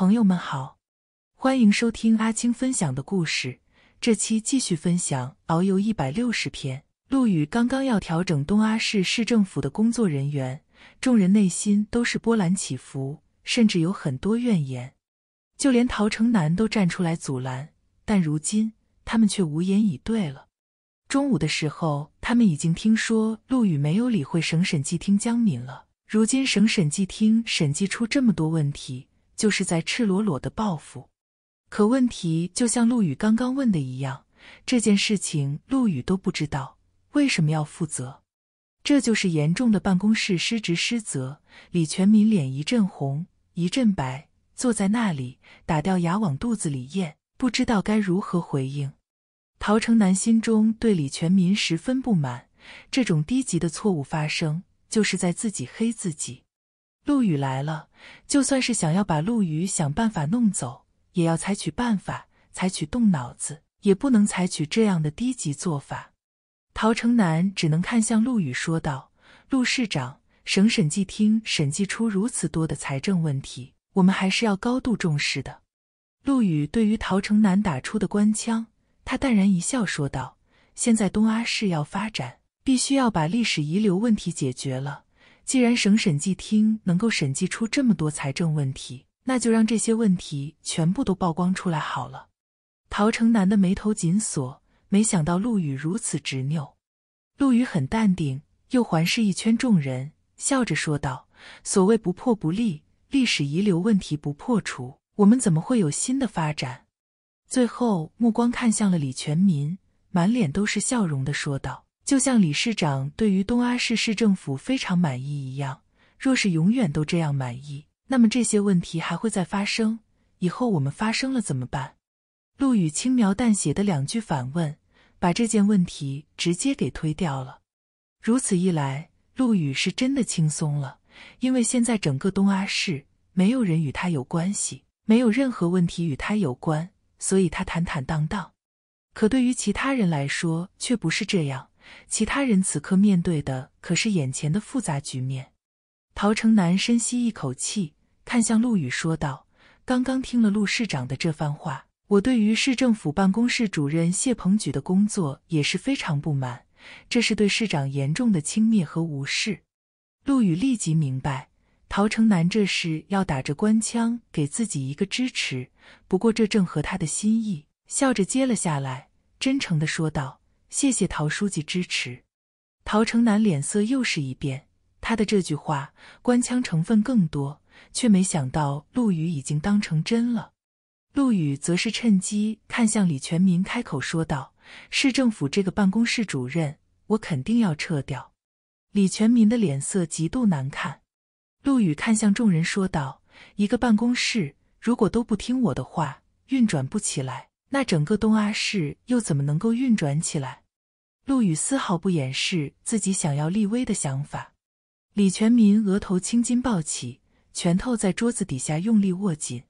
朋友们好，欢迎收听阿青分享的故事。这期继续分享《遨游一百六十篇》。陆羽刚刚要调整东阿市市政府的工作人员，众人内心都是波澜起伏，甚至有很多怨言。就连陶城南都站出来阻拦，但如今他们却无言以对了。中午的时候，他们已经听说陆羽没有理会省审计厅江敏了。如今省审计厅审计出这么多问题。就是在赤裸裸的报复，可问题就像陆羽刚刚问的一样，这件事情陆羽都不知道，为什么要负责？这就是严重的办公室失职失责。李全民脸一阵红一阵白，坐在那里打掉牙往肚子里咽，不知道该如何回应。陶成南心中对李全民十分不满，这种低级的错误发生，就是在自己黑自己。陆羽来了，就算是想要把陆羽想办法弄走，也要采取办法，采取动脑子，也不能采取这样的低级做法。陶成南只能看向陆羽，说道：“陆市长，省审计厅审计出如此多的财政问题，我们还是要高度重视的。”陆羽对于陶成南打出的官腔，他淡然一笑，说道：“现在东阿市要发展，必须要把历史遗留问题解决了。”既然省审计厅能够审计出这么多财政问题，那就让这些问题全部都曝光出来好了。陶成南的眉头紧锁，没想到陆羽如此执拗。陆羽很淡定，又环视一圈众人，笑着说道：“所谓不破不立，历史遗留问题不破除，我们怎么会有新的发展？”最后，目光看向了李全民，满脸都是笑容的说道。就像理事长对于东阿市市政府非常满意一样，若是永远都这样满意，那么这些问题还会再发生。以后我们发生了怎么办？陆羽轻描淡写的两句反问，把这件问题直接给推掉了。如此一来，陆羽是真的轻松了，因为现在整个东阿市没有人与他有关系，没有任何问题与他有关，所以他坦坦荡荡。可对于其他人来说，却不是这样。其他人此刻面对的可是眼前的复杂局面。陶成南深吸一口气，看向陆羽，说道：“刚刚听了陆市长的这番话，我对于市政府办公室主任谢鹏举的工作也是非常不满。这是对市长严重的轻蔑和无视。”陆羽立即明白，陶成南这是要打着官腔给自己一个支持。不过这正合他的心意，笑着接了下来，真诚地说道。谢谢陶书记支持，陶成南脸色又是一变。他的这句话官腔成分更多，却没想到陆羽已经当成真了。陆羽则是趁机看向李全民，开口说道：“市政府这个办公室主任，我肯定要撤掉。”李全民的脸色极度难看。陆羽看向众人说道：“一个办公室如果都不听我的话，运转不起来。”那整个东阿市又怎么能够运转起来？陆羽丝毫不掩饰自己想要立威的想法。李全民额头青筋暴起，拳头在桌子底下用力握紧。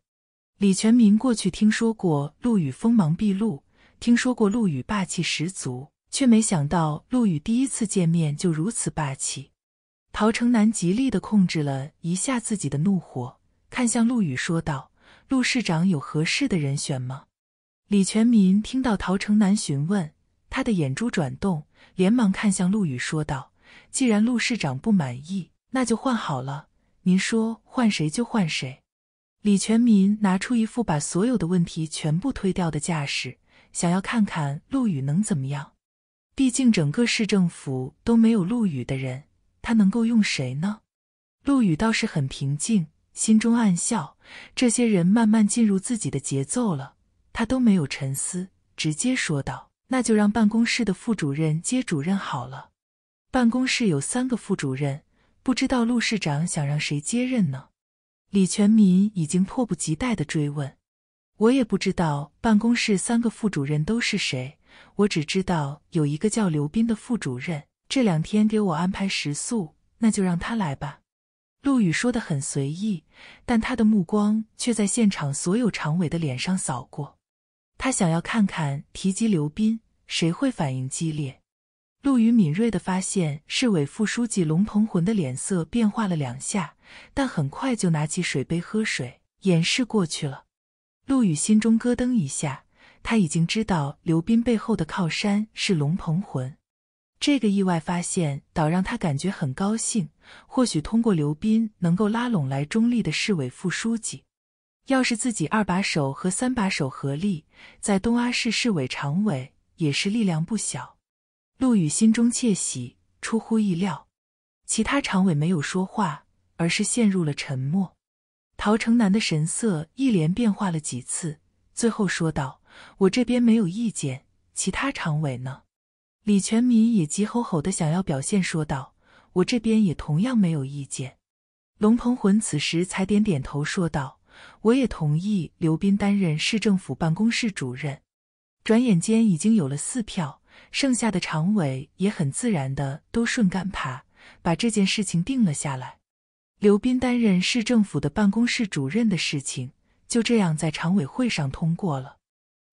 李全民过去听说过陆羽锋芒毕露，听说过陆羽霸气十足，却没想到陆羽第一次见面就如此霸气。陶成南极力的控制了一下自己的怒火，看向陆羽说道：“陆市长有合适的人选吗？”李全民听到陶成南询问，他的眼珠转动，连忙看向陆羽，说道：“既然陆市长不满意，那就换好了。您说换谁就换谁。”李全民拿出一副把所有的问题全部推掉的架势，想要看看陆羽能怎么样。毕竟整个市政府都没有陆羽的人，他能够用谁呢？陆羽倒是很平静，心中暗笑：这些人慢慢进入自己的节奏了。他都没有沉思，直接说道：“那就让办公室的副主任接主任好了。办公室有三个副主任，不知道陆市长想让谁接任呢？”李全民已经迫不及待的追问：“我也不知道办公室三个副主任都是谁，我只知道有一个叫刘斌的副主任，这两天给我安排食宿，那就让他来吧。”陆羽说的很随意，但他的目光却在现场所有常委的脸上扫过。他想要看看提及刘斌，谁会反应激烈。陆羽敏锐地发现，市委副书记龙鹏魂的脸色变化了两下，但很快就拿起水杯喝水，掩饰过去了。陆羽心中咯噔一下，他已经知道刘斌背后的靠山是龙鹏魂。这个意外发现倒让他感觉很高兴，或许通过刘斌能够拉拢来中立的市委副书记。要是自己二把手和三把手合力，在东阿市市委常委也是力量不小。陆羽心中窃喜，出乎意料。其他常委没有说话，而是陷入了沉默。陶成南的神色一连变化了几次，最后说道：“我这边没有意见。”其他常委呢？李全民也急吼吼的想要表现，说道：“我这边也同样没有意见。”龙鹏魂此时才点点头说道。我也同意刘斌担任市政府办公室主任。转眼间已经有了四票，剩下的常委也很自然的都顺杆爬，把这件事情定了下来。刘斌担任市政府的办公室主任的事情就这样在常委会上通过了。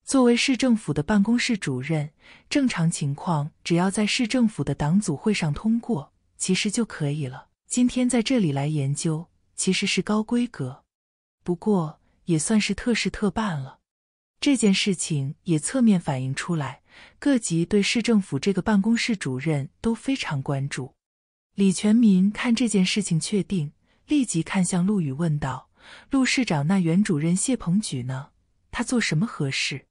作为市政府的办公室主任，正常情况只要在市政府的党组会上通过，其实就可以了。今天在这里来研究，其实是高规格。不过也算是特事特办了，这件事情也侧面反映出来，各级对市政府这个办公室主任都非常关注。李全民看这件事情确定，立即看向陆羽问道：“陆市长，那原主任谢鹏举呢？他做什么合适？”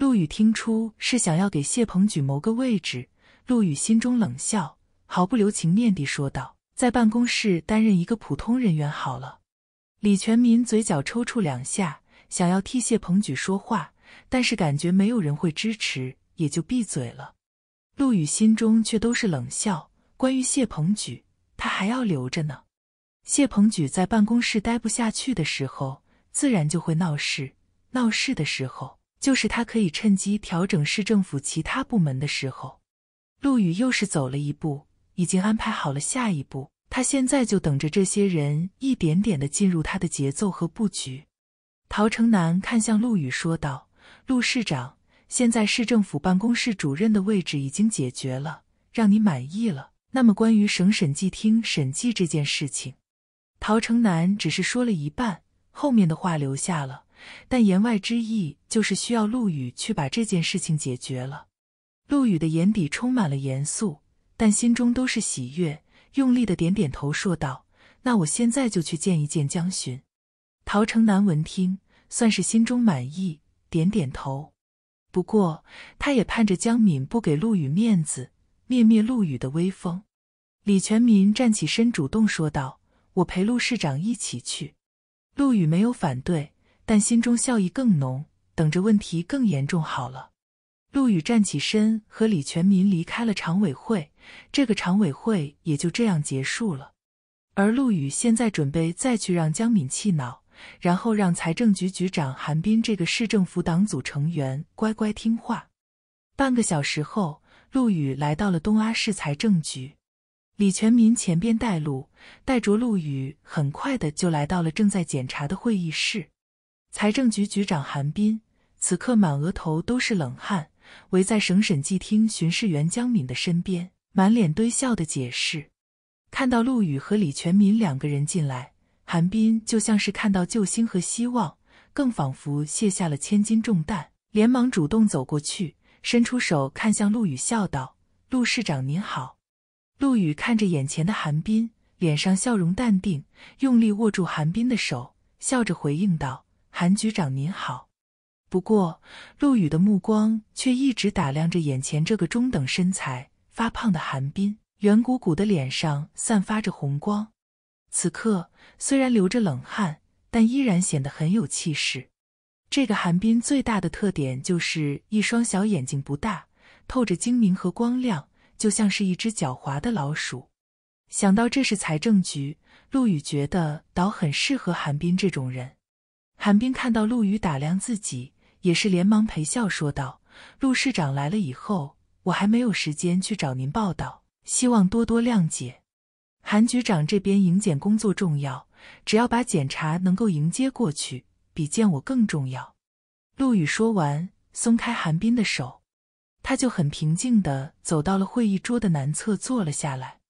陆羽听出是想要给谢鹏举谋个位置，陆羽心中冷笑，毫不留情面地说道：“在办公室担任一个普通人员好了。”李全民嘴角抽搐两下，想要替谢鹏举说话，但是感觉没有人会支持，也就闭嘴了。陆羽心中却都是冷笑。关于谢鹏举，他还要留着呢。谢鹏举在办公室待不下去的时候，自然就会闹事；闹事的时候，就是他可以趁机调整市政府其他部门的时候。陆羽又是走了一步，已经安排好了下一步。他现在就等着这些人一点点的进入他的节奏和布局。陶成南看向陆羽说道：“陆市长，现在市政府办公室主任的位置已经解决了，让你满意了。那么关于省审计厅审计这件事情，陶成南只是说了一半，后面的话留下了，但言外之意就是需要陆羽去把这件事情解决了。”陆羽的眼底充满了严肃，但心中都是喜悦。用力的点点头，说道：“那我现在就去见一见江巡。”陶成南闻听，算是心中满意，点点头。不过，他也盼着江敏不给陆羽面子，灭灭陆羽的威风。李全民站起身，主动说道：“我陪陆市长一起去。”陆羽没有反对，但心中笑意更浓，等着问题更严重好了。陆羽站起身，和李全民离开了常委会。这个常委会也就这样结束了。而陆羽现在准备再去让江敏气恼，然后让财政局局长韩斌这个市政府党组成员乖乖听话。半个小时后，陆羽来到了东阿市财政局，李全民前边带路，带着陆羽很快的就来到了正在检查的会议室。财政局局长韩斌此刻满额头都是冷汗。围在省审计厅巡视员江敏的身边，满脸堆笑的解释。看到陆羽和李全民两个人进来，韩冰就像是看到救星和希望，更仿佛卸下了千斤重担，连忙主动走过去，伸出手看向陆羽，笑道：“陆市长您好。”陆羽看着眼前的韩冰，脸上笑容淡定，用力握住韩冰的手，笑着回应道：“韩局长您好。”不过，陆羽的目光却一直打量着眼前这个中等身材、发胖的韩冰，圆鼓鼓的脸上散发着红光。此刻虽然流着冷汗，但依然显得很有气势。这个寒冰最大的特点就是一双小眼睛不大，透着精明和光亮，就像是一只狡猾的老鼠。想到这是财政局，陆羽觉得倒很适合寒冰这种人。寒冰看到陆羽打量自己。也是连忙陪笑说道：“陆市长来了以后，我还没有时间去找您报道，希望多多谅解。”韩局长这边迎检工作重要，只要把检查能够迎接过去，比见我更重要。”陆羽说完，松开韩冰的手，他就很平静的走到了会议桌的南侧坐了下来，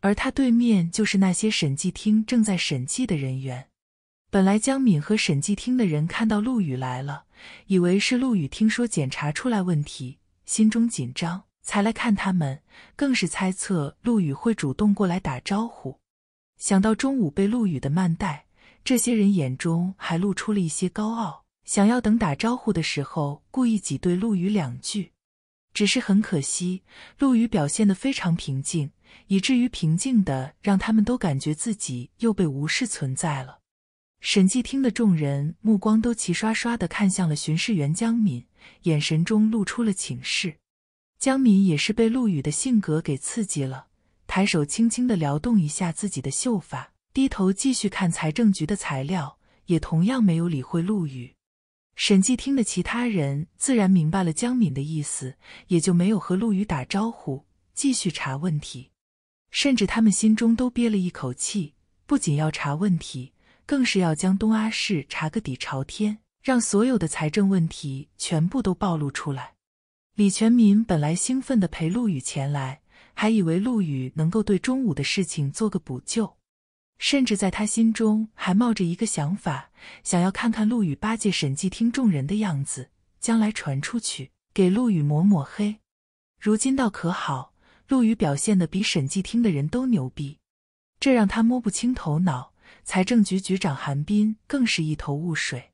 而他对面就是那些审计厅正在审计的人员。本来江敏和审计厅的人看到陆羽来了，以为是陆羽听说检查出来问题，心中紧张才来看他们，更是猜测陆羽会主动过来打招呼。想到中午被陆羽的慢待，这些人眼中还露出了一些高傲，想要等打招呼的时候故意挤兑陆羽两句。只是很可惜，陆羽表现得非常平静，以至于平静的让他们都感觉自己又被无视存在了。审计厅的众人目光都齐刷刷地看向了巡视员江敏，眼神中露出了请示。江敏也是被陆羽的性格给刺激了，抬手轻轻地撩动一下自己的秀发，低头继续看财政局的材料，也同样没有理会陆羽。审计厅的其他人自然明白了江敏的意思，也就没有和陆羽打招呼，继续查问题。甚至他们心中都憋了一口气，不仅要查问题。更是要将东阿市查个底朝天，让所有的财政问题全部都暴露出来。李全民本来兴奋地陪陆羽前来，还以为陆羽能够对中午的事情做个补救，甚至在他心中还冒着一个想法，想要看看陆羽八戒审计厅众人的样子，将来传出去给陆羽抹抹黑。如今倒可好，陆羽表现得比审计厅的人都牛逼，这让他摸不清头脑。财政局局长韩斌更是一头雾水，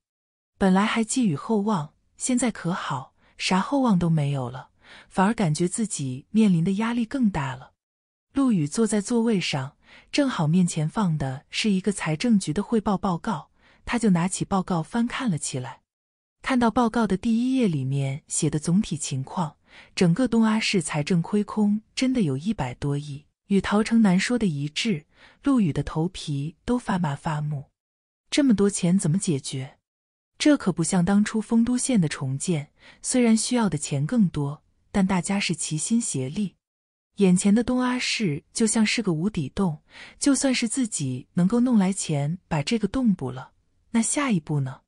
本来还寄予厚望，现在可好，啥厚望都没有了，反而感觉自己面临的压力更大了。陆羽坐在座位上，正好面前放的是一个财政局的汇报报告，他就拿起报告翻看了起来。看到报告的第一页里面写的总体情况，整个东阿市财政亏空真的有一百多亿，与陶成南说的一致。陆羽的头皮都发麻发木，这么多钱怎么解决？这可不像当初丰都县的重建，虽然需要的钱更多，但大家是齐心协力。眼前的东阿市就像是个无底洞，就算是自己能够弄来钱把这个洞补了，那下一步呢？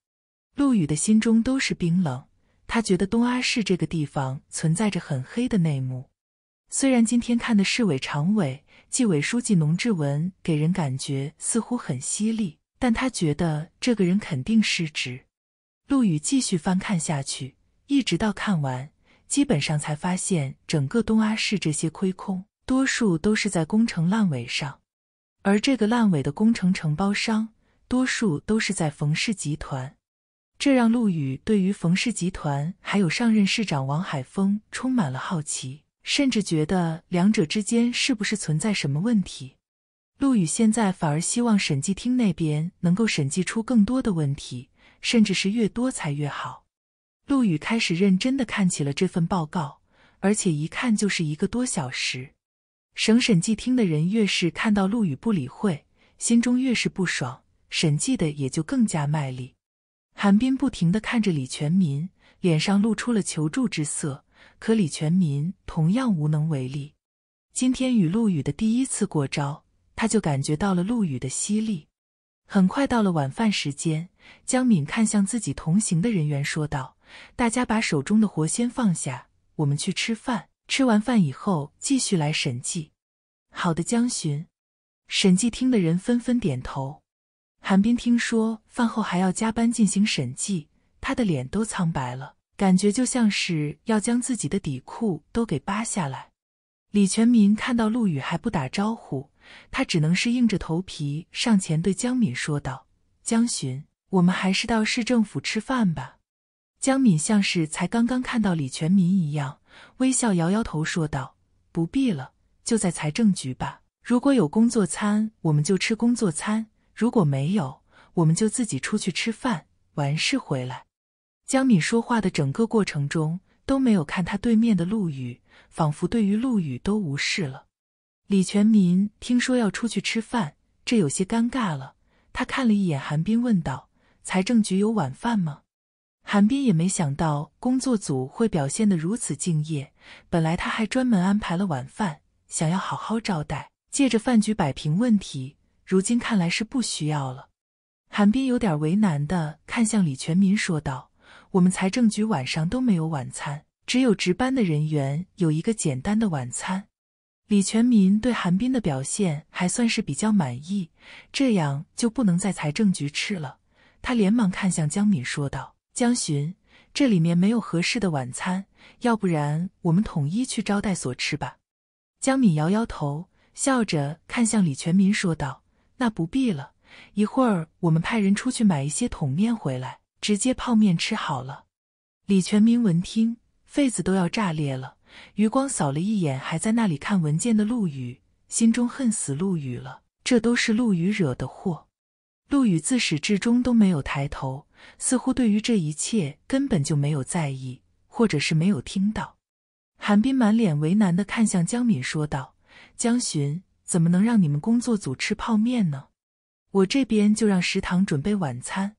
陆羽的心中都是冰冷，他觉得东阿市这个地方存在着很黑的内幕。虽然今天看的市委常委。纪委书记农志文给人感觉似乎很犀利，但他觉得这个人肯定失职。陆羽继续翻看下去，一直到看完，基本上才发现，整个东阿市这些亏空，多数都是在工程烂尾上，而这个烂尾的工程承包商，多数都是在冯氏集团。这让陆羽对于冯氏集团，还有上任市长王海峰，充满了好奇。甚至觉得两者之间是不是存在什么问题？陆羽现在反而希望审计厅那边能够审计出更多的问题，甚至是越多才越好。陆羽开始认真的看起了这份报告，而且一看就是一个多小时。省审计厅的人越是看到陆羽不理会，心中越是不爽，审计的也就更加卖力。韩冰不停的看着李全民，脸上露出了求助之色。可李全民同样无能为力。今天与陆羽的第一次过招，他就感觉到了陆羽的犀利。很快到了晚饭时间，江敏看向自己同行的人员，说道：“大家把手中的活先放下，我们去吃饭。吃完饭以后，继续来审计。”“好的，江巡。”审计厅的人纷纷点头。韩冰听说饭后还要加班进行审计，他的脸都苍白了。感觉就像是要将自己的底裤都给扒下来。李全民看到陆羽还不打招呼，他只能是硬着头皮上前对江敏说道：“江巡，我们还是到市政府吃饭吧。”江敏像是才刚刚看到李全民一样，微笑摇摇头说道：“不必了，就在财政局吧。如果有工作餐，我们就吃工作餐；如果没有，我们就自己出去吃饭，完事回来。”江敏说话的整个过程中都没有看他对面的陆羽，仿佛对于陆羽都无视了。李全民听说要出去吃饭，这有些尴尬了。他看了一眼韩冰，问道：“财政局有晚饭吗？”韩冰也没想到工作组会表现的如此敬业，本来他还专门安排了晚饭，想要好好招待，借着饭局摆平问题。如今看来是不需要了。韩冰有点为难的看向李全民，说道。我们财政局晚上都没有晚餐，只有值班的人员有一个简单的晚餐。李全民对韩冰的表现还算是比较满意，这样就不能在财政局吃了。他连忙看向江敏说道：“江巡，这里面没有合适的晚餐，要不然我们统一去招待所吃吧？”江敏摇摇头，笑着看向李全民说道：“那不必了，一会儿我们派人出去买一些桶面回来。”直接泡面吃好了。李全民闻听，肺子都要炸裂了。余光扫了一眼还在那里看文件的陆羽，心中恨死陆羽了。这都是陆羽惹的祸。陆羽自始至终都没有抬头，似乎对于这一切根本就没有在意，或者是没有听到。韩冰满脸为难地看向江敏，说道：“江巡，怎么能让你们工作组吃泡面呢？我这边就让食堂准备晚餐。”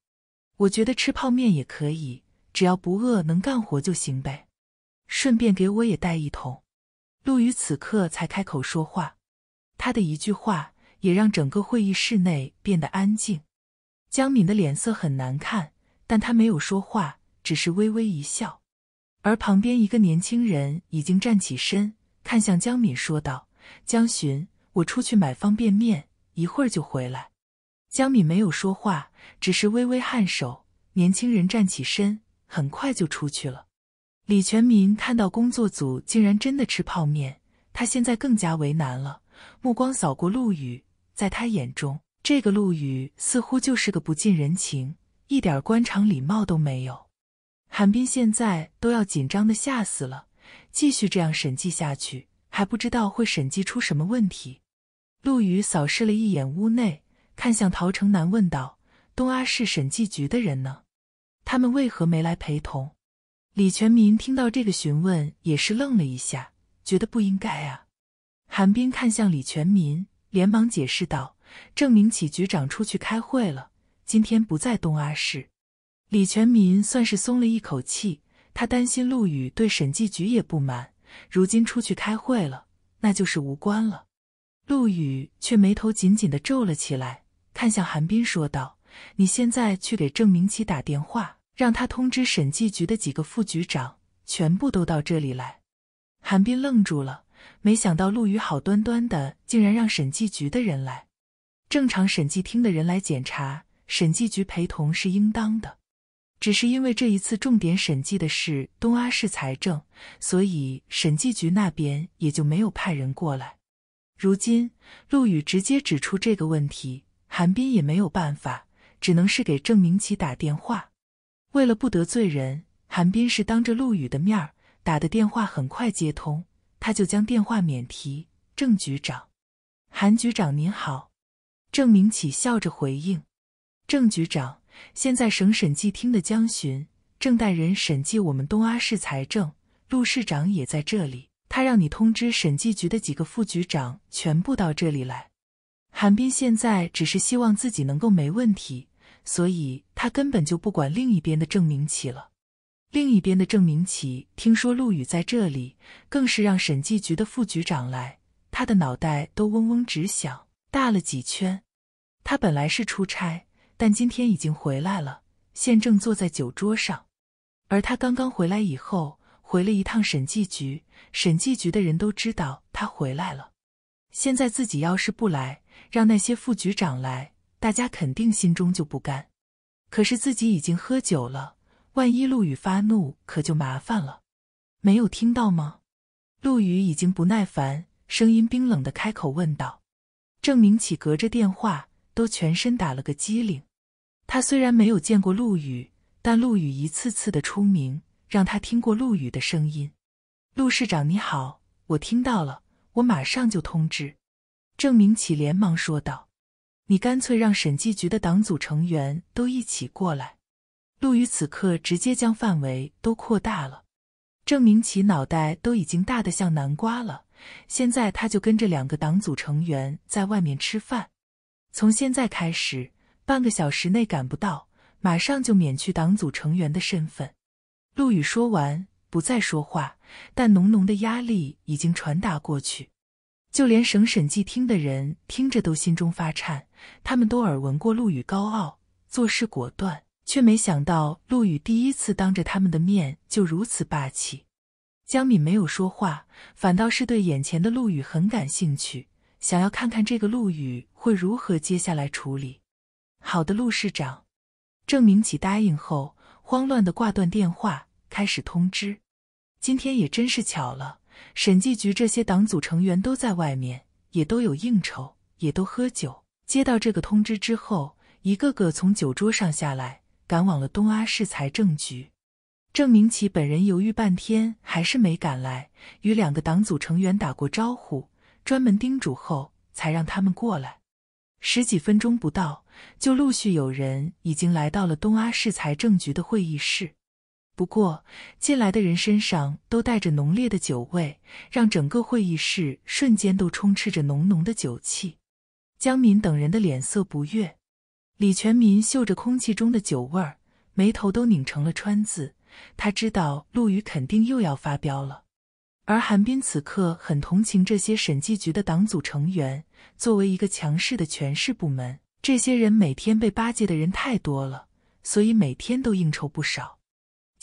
我觉得吃泡面也可以，只要不饿能干活就行呗。顺便给我也带一桶。陆羽此刻才开口说话，他的一句话也让整个会议室内变得安静。江敏的脸色很难看，但他没有说话，只是微微一笑。而旁边一个年轻人已经站起身，看向江敏说道：“江巡，我出去买方便面，一会儿就回来。”江敏没有说话，只是微微颔首。年轻人站起身，很快就出去了。李全民看到工作组竟然真的吃泡面，他现在更加为难了。目光扫过陆羽，在他眼中，这个陆羽似乎就是个不近人情、一点官场礼貌都没有。韩冰现在都要紧张的吓死了，继续这样审计下去，还不知道会审计出什么问题。陆羽扫视了一眼屋内。看向陶成南问道：“东阿市审计局的人呢？他们为何没来陪同？”李全民听到这个询问，也是愣了一下，觉得不应该啊。韩冰看向李全民，连忙解释道：“郑明启局长出去开会了，今天不在东阿市。”李全民算是松了一口气，他担心陆羽对审计局也不满，如今出去开会了，那就是无关了。陆羽却眉头紧紧的皱了起来。看向韩冰，说道：“你现在去给郑明启打电话，让他通知审计局的几个副局长，全部都到这里来。”韩冰愣住了，没想到陆羽好端端的竟然让审计局的人来。正常审计厅的人来检查，审计局陪同是应当的，只是因为这一次重点审计的是东阿市财政，所以审计局那边也就没有派人过来。如今陆羽直接指出这个问题。韩斌也没有办法，只能是给郑明启打电话。为了不得罪人，韩斌是当着陆羽的面打的电话，很快接通，他就将电话免提：“郑局长，韩局长您好。”郑明启笑着回应：“郑局长，现在省审计厅的江巡正带人审计我们东阿市财政，陆市长也在这里，他让你通知审计局的几个副局长全部到这里来。”韩冰现在只是希望自己能够没问题，所以他根本就不管另一边的郑明启了。另一边的郑明启听说陆羽在这里，更是让审计局的副局长来，他的脑袋都嗡嗡直响，大了几圈。他本来是出差，但今天已经回来了，现正坐在酒桌上。而他刚刚回来以后，回了一趟审计局，审计局的人都知道他回来了。现在自己要是不来，让那些副局长来，大家肯定心中就不甘。可是自己已经喝酒了，万一陆羽发怒，可就麻烦了。没有听到吗？陆羽已经不耐烦，声音冰冷的开口问道。郑明启隔着电话都全身打了个激灵。他虽然没有见过陆羽，但陆羽一次次的出名，让他听过陆羽的声音。陆市长你好，我听到了，我马上就通知。郑明启连忙说道：“你干脆让审计局的党组成员都一起过来。”陆羽此刻直接将范围都扩大了。郑明启脑袋都已经大得像南瓜了，现在他就跟着两个党组成员在外面吃饭。从现在开始，半个小时内赶不到，马上就免去党组成员的身份。陆羽说完，不再说话，但浓浓的压力已经传达过去。就连省审计厅的人听着都心中发颤，他们都耳闻过陆羽高傲、做事果断，却没想到陆羽第一次当着他们的面就如此霸气。江敏没有说话，反倒是对眼前的陆羽很感兴趣，想要看看这个陆羽会如何接下来处理。好的，陆市长，郑明启答应后，慌乱的挂断电话，开始通知。今天也真是巧了。审计局这些党组成员都在外面，也都有应酬，也都喝酒。接到这个通知之后，一个个从酒桌上下来，赶往了东阿市财政局。郑明启本人犹豫半天，还是没赶来，与两个党组成员打过招呼，专门叮嘱后，才让他们过来。十几分钟不到，就陆续有人已经来到了东阿市财政局的会议室。不过，进来的人身上都带着浓烈的酒味，让整个会议室瞬间都充斥着浓浓的酒气。江敏等人的脸色不悦。李全民嗅着空气中的酒味儿，眉头都拧成了川字。他知道陆羽肯定又要发飙了。而韩冰此刻很同情这些审计局的党组成员。作为一个强势的权势部门，这些人每天被巴结的人太多了，所以每天都应酬不少。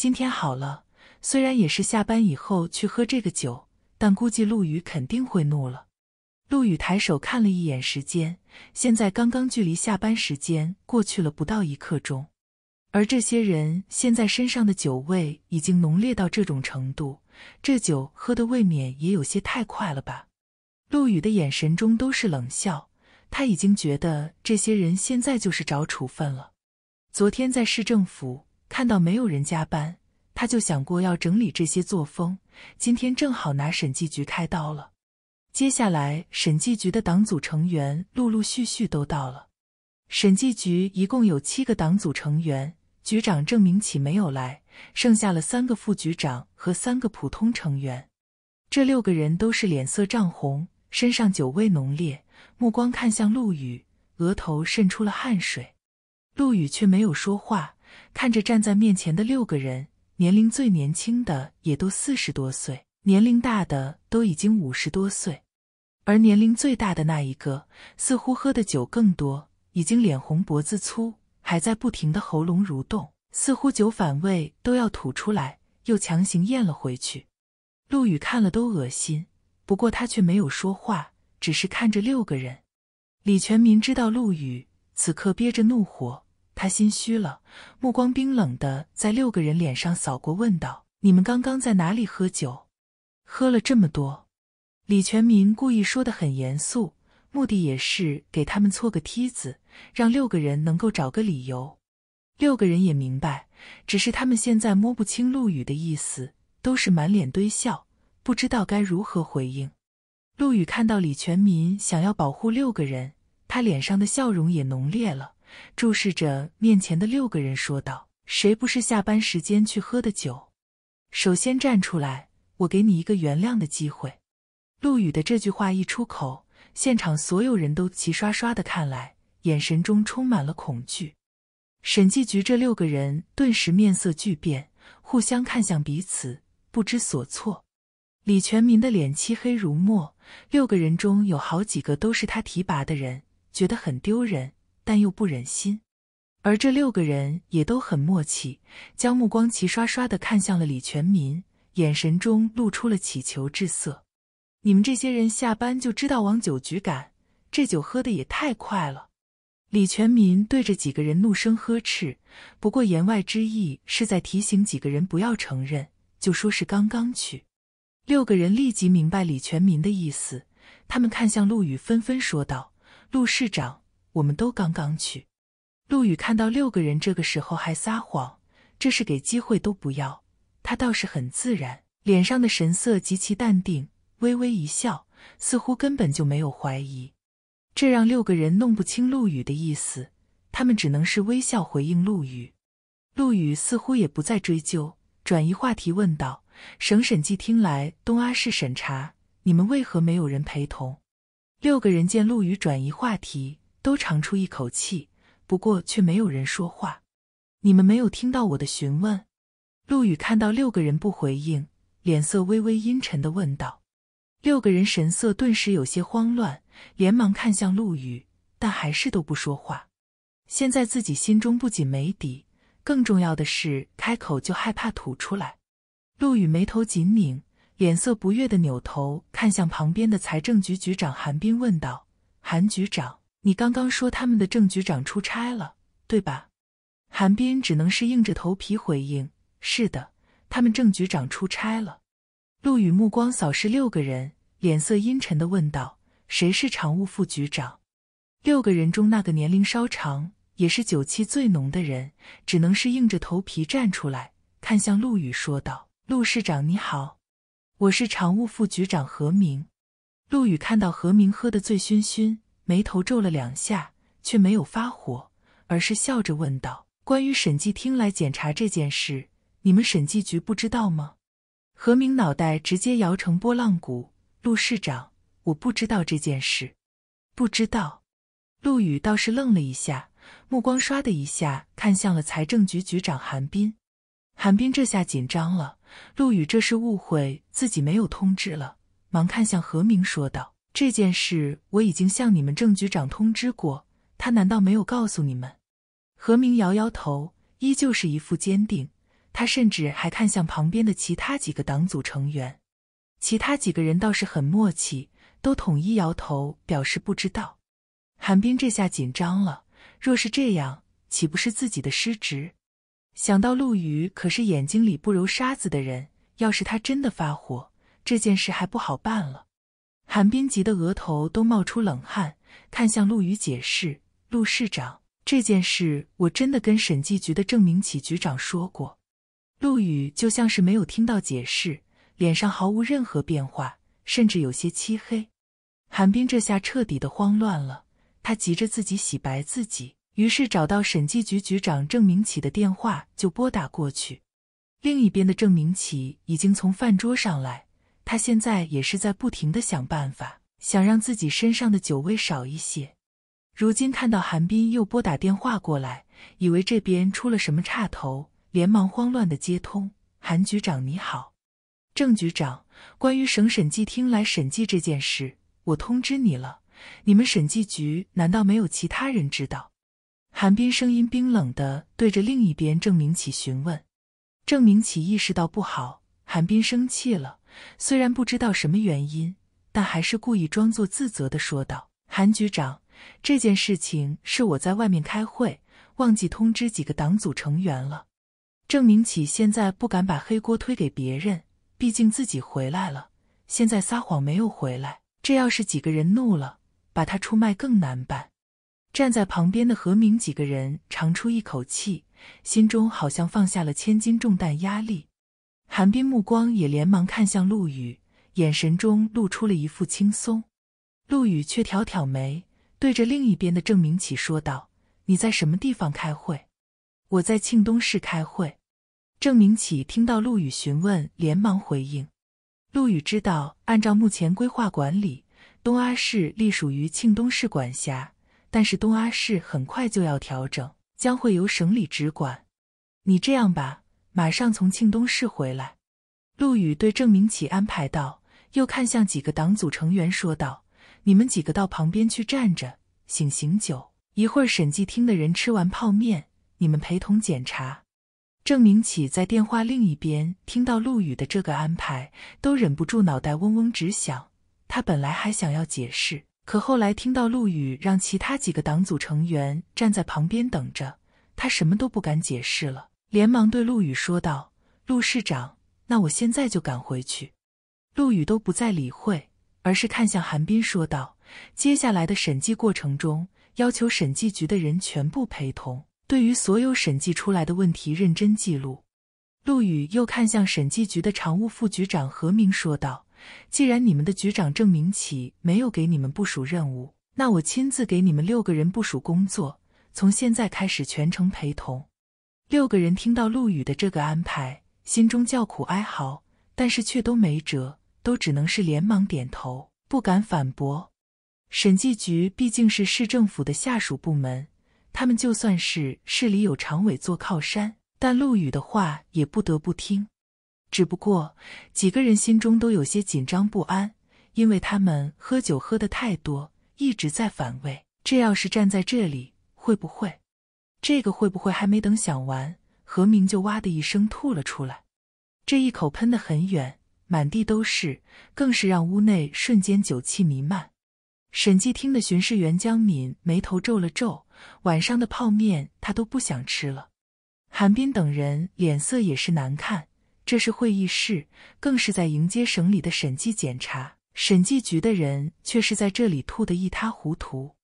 今天好了，虽然也是下班以后去喝这个酒，但估计陆羽肯定会怒了。陆羽抬手看了一眼时间，现在刚刚距离下班时间过去了不到一刻钟，而这些人现在身上的酒味已经浓烈到这种程度，这酒喝的未免也有些太快了吧？陆羽的眼神中都是冷笑，他已经觉得这些人现在就是找处分了。昨天在市政府。看到没有人加班，他就想过要整理这些作风。今天正好拿审计局开刀了。接下来，审计局的党组成员陆陆续续都到了。审计局一共有七个党组成员，局长郑明启没有来，剩下了三个副局长和三个普通成员。这六个人都是脸色涨红，身上酒味浓烈，目光看向陆羽，额头渗出了汗水。陆羽却没有说话。看着站在面前的六个人，年龄最年轻的也都四十多岁，年龄大的都已经五十多岁，而年龄最大的那一个似乎喝的酒更多，已经脸红脖子粗，还在不停的喉咙蠕动，似乎酒反胃都要吐出来，又强行咽了回去。陆羽看了都恶心，不过他却没有说话，只是看着六个人。李全明知道陆羽此刻憋着怒火。他心虚了，目光冰冷的在六个人脸上扫过，问道：“你们刚刚在哪里喝酒？喝了这么多？”李全民故意说的很严肃，目的也是给他们错个梯子，让六个人能够找个理由。六个人也明白，只是他们现在摸不清陆羽的意思，都是满脸堆笑，不知道该如何回应。陆羽看到李全民想要保护六个人，他脸上的笑容也浓烈了。注视着面前的六个人，说道：“谁不是下班时间去喝的酒？首先站出来，我给你一个原谅的机会。”陆羽的这句话一出口，现场所有人都齐刷刷的看来，眼神中充满了恐惧。审计局这六个人顿时面色巨变，互相看向彼此，不知所措。李全民的脸漆黑如墨，六个人中有好几个都是他提拔的人，觉得很丢人。但又不忍心，而这六个人也都很默契，将目光齐刷刷的看向了李全民，眼神中露出了乞求之色。你们这些人下班就知道往酒局赶，这酒喝的也太快了！李全民对着几个人怒声呵斥，不过言外之意是在提醒几个人不要承认，就说是刚刚去。六个人立即明白李全民的意思，他们看向陆羽，纷纷说道：“陆市长。”我们都刚刚去。陆羽看到六个人这个时候还撒谎，这是给机会都不要。他倒是很自然，脸上的神色极其淡定，微微一笑，似乎根本就没有怀疑。这让六个人弄不清陆羽的意思，他们只能是微笑回应陆羽。陆羽似乎也不再追究，转移话题问道：“省审计听来东阿市审查，你们为何没有人陪同？”六个人见陆羽转移话题。都长出一口气，不过却没有人说话。你们没有听到我的询问？陆羽看到六个人不回应，脸色微微阴沉的问道。六个人神色顿时有些慌乱，连忙看向陆羽，但还是都不说话。现在自己心中不仅没底，更重要的是开口就害怕吐出来。陆羽眉头紧拧，脸色不悦的扭头看向旁边的财政局局长韩冰，问道：“韩局长。”你刚刚说他们的郑局长出差了，对吧？韩冰只能是硬着头皮回应：“是的，他们郑局长出差了。”陆羽目光扫视六个人，脸色阴沉地问道：“谁是常务副局长？”六个人中那个年龄稍长、也是酒气最浓的人，只能是硬着头皮站出来，看向陆羽说道：“陆市长你好，我是常务副局长何明。”陆羽看到何明喝得醉醺醺。眉头皱了两下，却没有发火，而是笑着问道：“关于审计厅来检查这件事，你们审计局不知道吗？”何明脑袋直接摇成波浪鼓：“陆市长，我不知道这件事，不知道。”陆羽倒是愣了一下，目光唰的一下看向了财政局局长韩冰。韩冰这下紧张了，陆羽这是误会自己没有通知了，忙看向何明说道。这件事我已经向你们郑局长通知过，他难道没有告诉你们？何明摇摇头，依旧是一副坚定。他甚至还看向旁边的其他几个党组成员，其他几个人倒是很默契，都统一摇头表示不知道。韩冰这下紧张了，若是这样，岂不是自己的失职？想到陆羽可是眼睛里不揉沙子的人，要是他真的发火，这件事还不好办了。韩冰急的额头都冒出冷汗，看向陆羽解释：“陆市长，这件事我真的跟审计局的郑明启局长说过。”陆羽就像是没有听到解释，脸上毫无任何变化，甚至有些漆黑。韩冰这下彻底的慌乱了，他急着自己洗白自己，于是找到审计局局长郑明启的电话就拨打过去。另一边的郑明启已经从饭桌上来。他现在也是在不停的想办法，想让自己身上的酒味少一些。如今看到韩冰又拨打电话过来，以为这边出了什么岔头，连忙慌乱的接通：“韩局长，你好，郑局长，关于省审计厅来审计这件事，我通知你了。你们审计局难道没有其他人知道？”韩冰声音冰冷的对着另一边郑明启询问。郑明启意识到不好，韩冰生气了。虽然不知道什么原因，但还是故意装作自责的说道：“韩局长，这件事情是我在外面开会，忘记通知几个党组成员了。”郑明启现在不敢把黑锅推给别人，毕竟自己回来了，现在撒谎没有回来，这要是几个人怒了，把他出卖更难办。站在旁边的何明几个人长出一口气，心中好像放下了千斤重担，压力。韩冰目光也连忙看向陆羽，眼神中露出了一副轻松。陆羽却挑挑眉，对着另一边的郑明启说道：“你在什么地方开会？”“我在庆东市开会。”郑明启听到陆羽询问，连忙回应。陆羽知道，按照目前规划管理，东阿市隶属于庆东市管辖，但是东阿市很快就要调整，将会由省里直管。你这样吧。马上从庆东市回来，陆羽对郑明启安排道，又看向几个党组成员说道：“你们几个到旁边去站着，醒醒酒。一会儿审计厅的人吃完泡面，你们陪同检查。”郑明启在电话另一边听到陆羽的这个安排，都忍不住脑袋嗡嗡直响。他本来还想要解释，可后来听到陆羽让其他几个党组成员站在旁边等着，他什么都不敢解释了。连忙对陆羽说道：“陆市长，那我现在就赶回去。”陆羽都不再理会，而是看向韩冰说道：“接下来的审计过程中，要求审计局的人全部陪同，对于所有审计出来的问题认真记录。”陆羽又看向审计局的常务副局长何明说道：“既然你们的局长郑明启没有给你们部署任务，那我亲自给你们六个人部署工作，从现在开始全程陪同。”六个人听到陆羽的这个安排，心中叫苦哀嚎，但是却都没辙，都只能是连忙点头，不敢反驳。审计局毕竟是市政府的下属部门，他们就算是市里有常委做靠山，但陆羽的话也不得不听。只不过几个人心中都有些紧张不安，因为他们喝酒喝的太多，一直在反胃，这要是站在这里，会不会？这个会不会还没等想完，何明就哇的一声吐了出来，这一口喷得很远，满地都是，更是让屋内瞬间酒气弥漫。审计厅的巡视员江敏眉头皱了皱，晚上的泡面他都不想吃了。韩冰等人脸色也是难看，这是会议室，更是在迎接省里的审计检查，审计局的人却是在这里吐得一塌糊涂。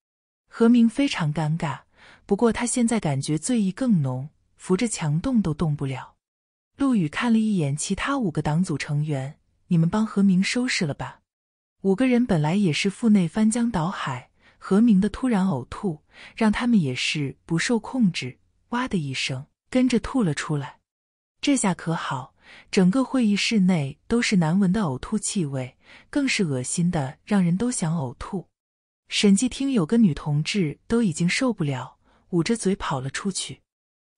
何明非常尴尬。不过他现在感觉醉意更浓，扶着墙动都动不了。陆羽看了一眼其他五个党组成员：“你们帮何明收拾了吧？”五个人本来也是腹内翻江倒海，何明的突然呕吐让他们也是不受控制，哇的一声跟着吐了出来。这下可好，整个会议室内都是难闻的呕吐气味，更是恶心的让人都想呕吐。审计厅有个女同志都已经受不了。捂着嘴跑了出去，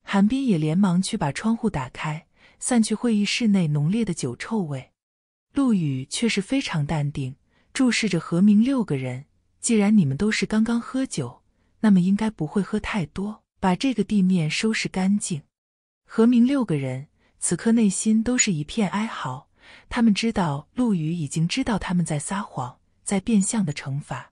韩冰也连忙去把窗户打开，散去会议室内浓烈的酒臭味。陆羽却是非常淡定，注视着何明六个人。既然你们都是刚刚喝酒，那么应该不会喝太多，把这个地面收拾干净。何明六个人此刻内心都是一片哀嚎，他们知道陆羽已经知道他们在撒谎，在变相的惩罚。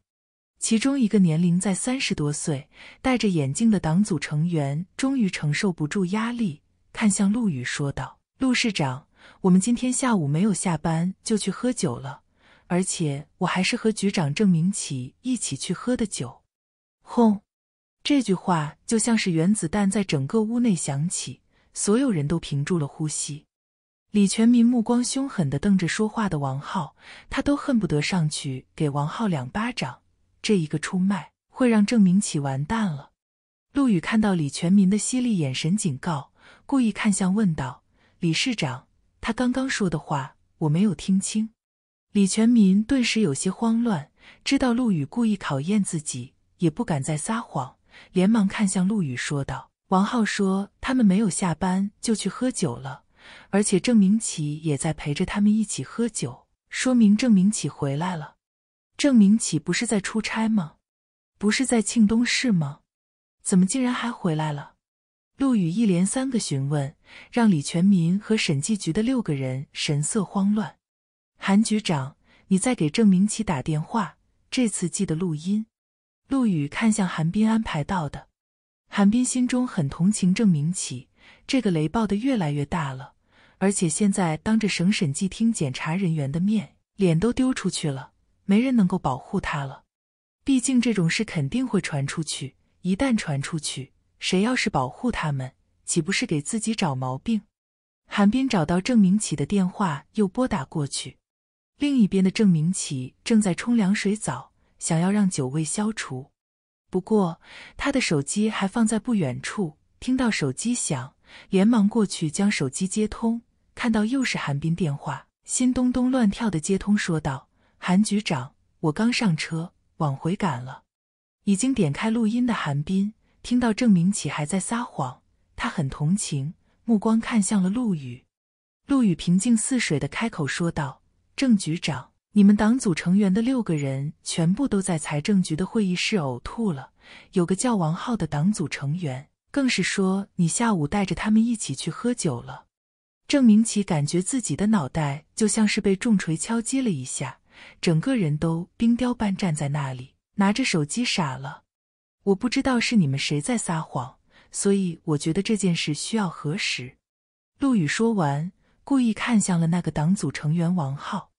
其中一个年龄在三十多岁、戴着眼镜的党组成员终于承受不住压力，看向陆羽说道：“陆市长，我们今天下午没有下班就去喝酒了，而且我还是和局长郑明启一起去喝的酒。”轰！这句话就像是原子弹在整个屋内响起，所有人都屏住了呼吸。李全民目光凶狠的瞪着说话的王浩，他都恨不得上去给王浩两巴掌。这一个出卖会让郑明启完蛋了。陆羽看到李全民的犀利眼神，警告，故意看向，问道：“李市长，他刚刚说的话我没有听清。”李全民顿时有些慌乱，知道陆羽故意考验自己，也不敢再撒谎，连忙看向陆羽，说道：“王浩说他们没有下班就去喝酒了，而且郑明启也在陪着他们一起喝酒，说明郑明启回来了。”郑明启不是在出差吗？不是在庆东市吗？怎么竟然还回来了？陆羽一连三个询问，让李全民和审计局的六个人神色慌乱。韩局长，你在给郑明启打电话，这次记得录音。陆羽看向韩冰安排到的。韩冰心中很同情郑明启，这个雷暴的越来越大了，而且现在当着省审计厅检查人员的面，脸都丢出去了。没人能够保护他了，毕竟这种事肯定会传出去。一旦传出去，谁要是保护他们，岂不是给自己找毛病？韩冰找到郑明启的电话，又拨打过去。另一边的郑明启正在冲凉水澡，想要让酒味消除。不过他的手机还放在不远处，听到手机响，连忙过去将手机接通，看到又是韩冰电话，心咚咚乱跳的接通，说道。韩局长，我刚上车，往回赶了。已经点开录音的韩斌听到郑明启还在撒谎，他很同情，目光看向了陆羽。陆羽平静似水的开口说道：“郑局长，你们党组成员的六个人全部都在财政局的会议室呕吐了，有个叫王浩的党组成员更是说你下午带着他们一起去喝酒了。”郑明启感觉自己的脑袋就像是被重锤敲击了一下。整个人都冰雕般站在那里，拿着手机傻了。我不知道是你们谁在撒谎，所以我觉得这件事需要核实。陆羽说完，故意看向了那个党组成员王浩。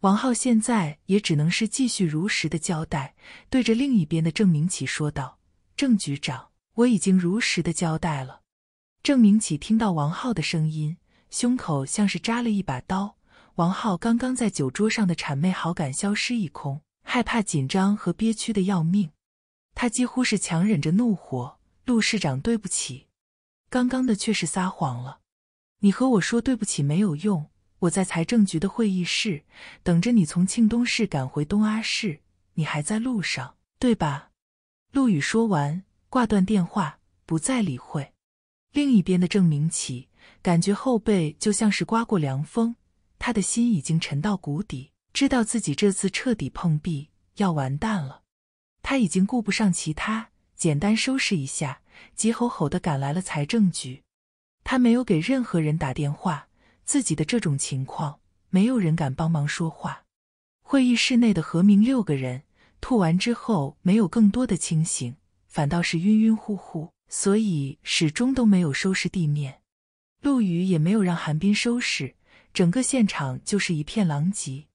王浩现在也只能是继续如实的交代，对着另一边的郑明启说道：“郑局长，我已经如实的交代了。”郑明启听到王浩的声音，胸口像是扎了一把刀。王浩刚刚在酒桌上的谄媚好感消失一空，害怕、紧张和憋屈的要命。他几乎是强忍着怒火：“陆市长，对不起，刚刚的却是撒谎了。你和我说对不起没有用。我在财政局的会议室等着你从庆东市赶回东阿市，你还在路上，对吧？”陆羽说完，挂断电话，不再理会。另一边的郑明启感觉后背就像是刮过凉风。他的心已经沉到谷底，知道自己这次彻底碰壁，要完蛋了。他已经顾不上其他，简单收拾一下，急吼吼地赶来了财政局。他没有给任何人打电话，自己的这种情况，没有人敢帮忙说话。会议室内的何明六个人吐完之后，没有更多的清醒，反倒是晕晕乎乎，所以始终都没有收拾地面。陆羽也没有让韩冰收拾。整个现场就是一片狼藉。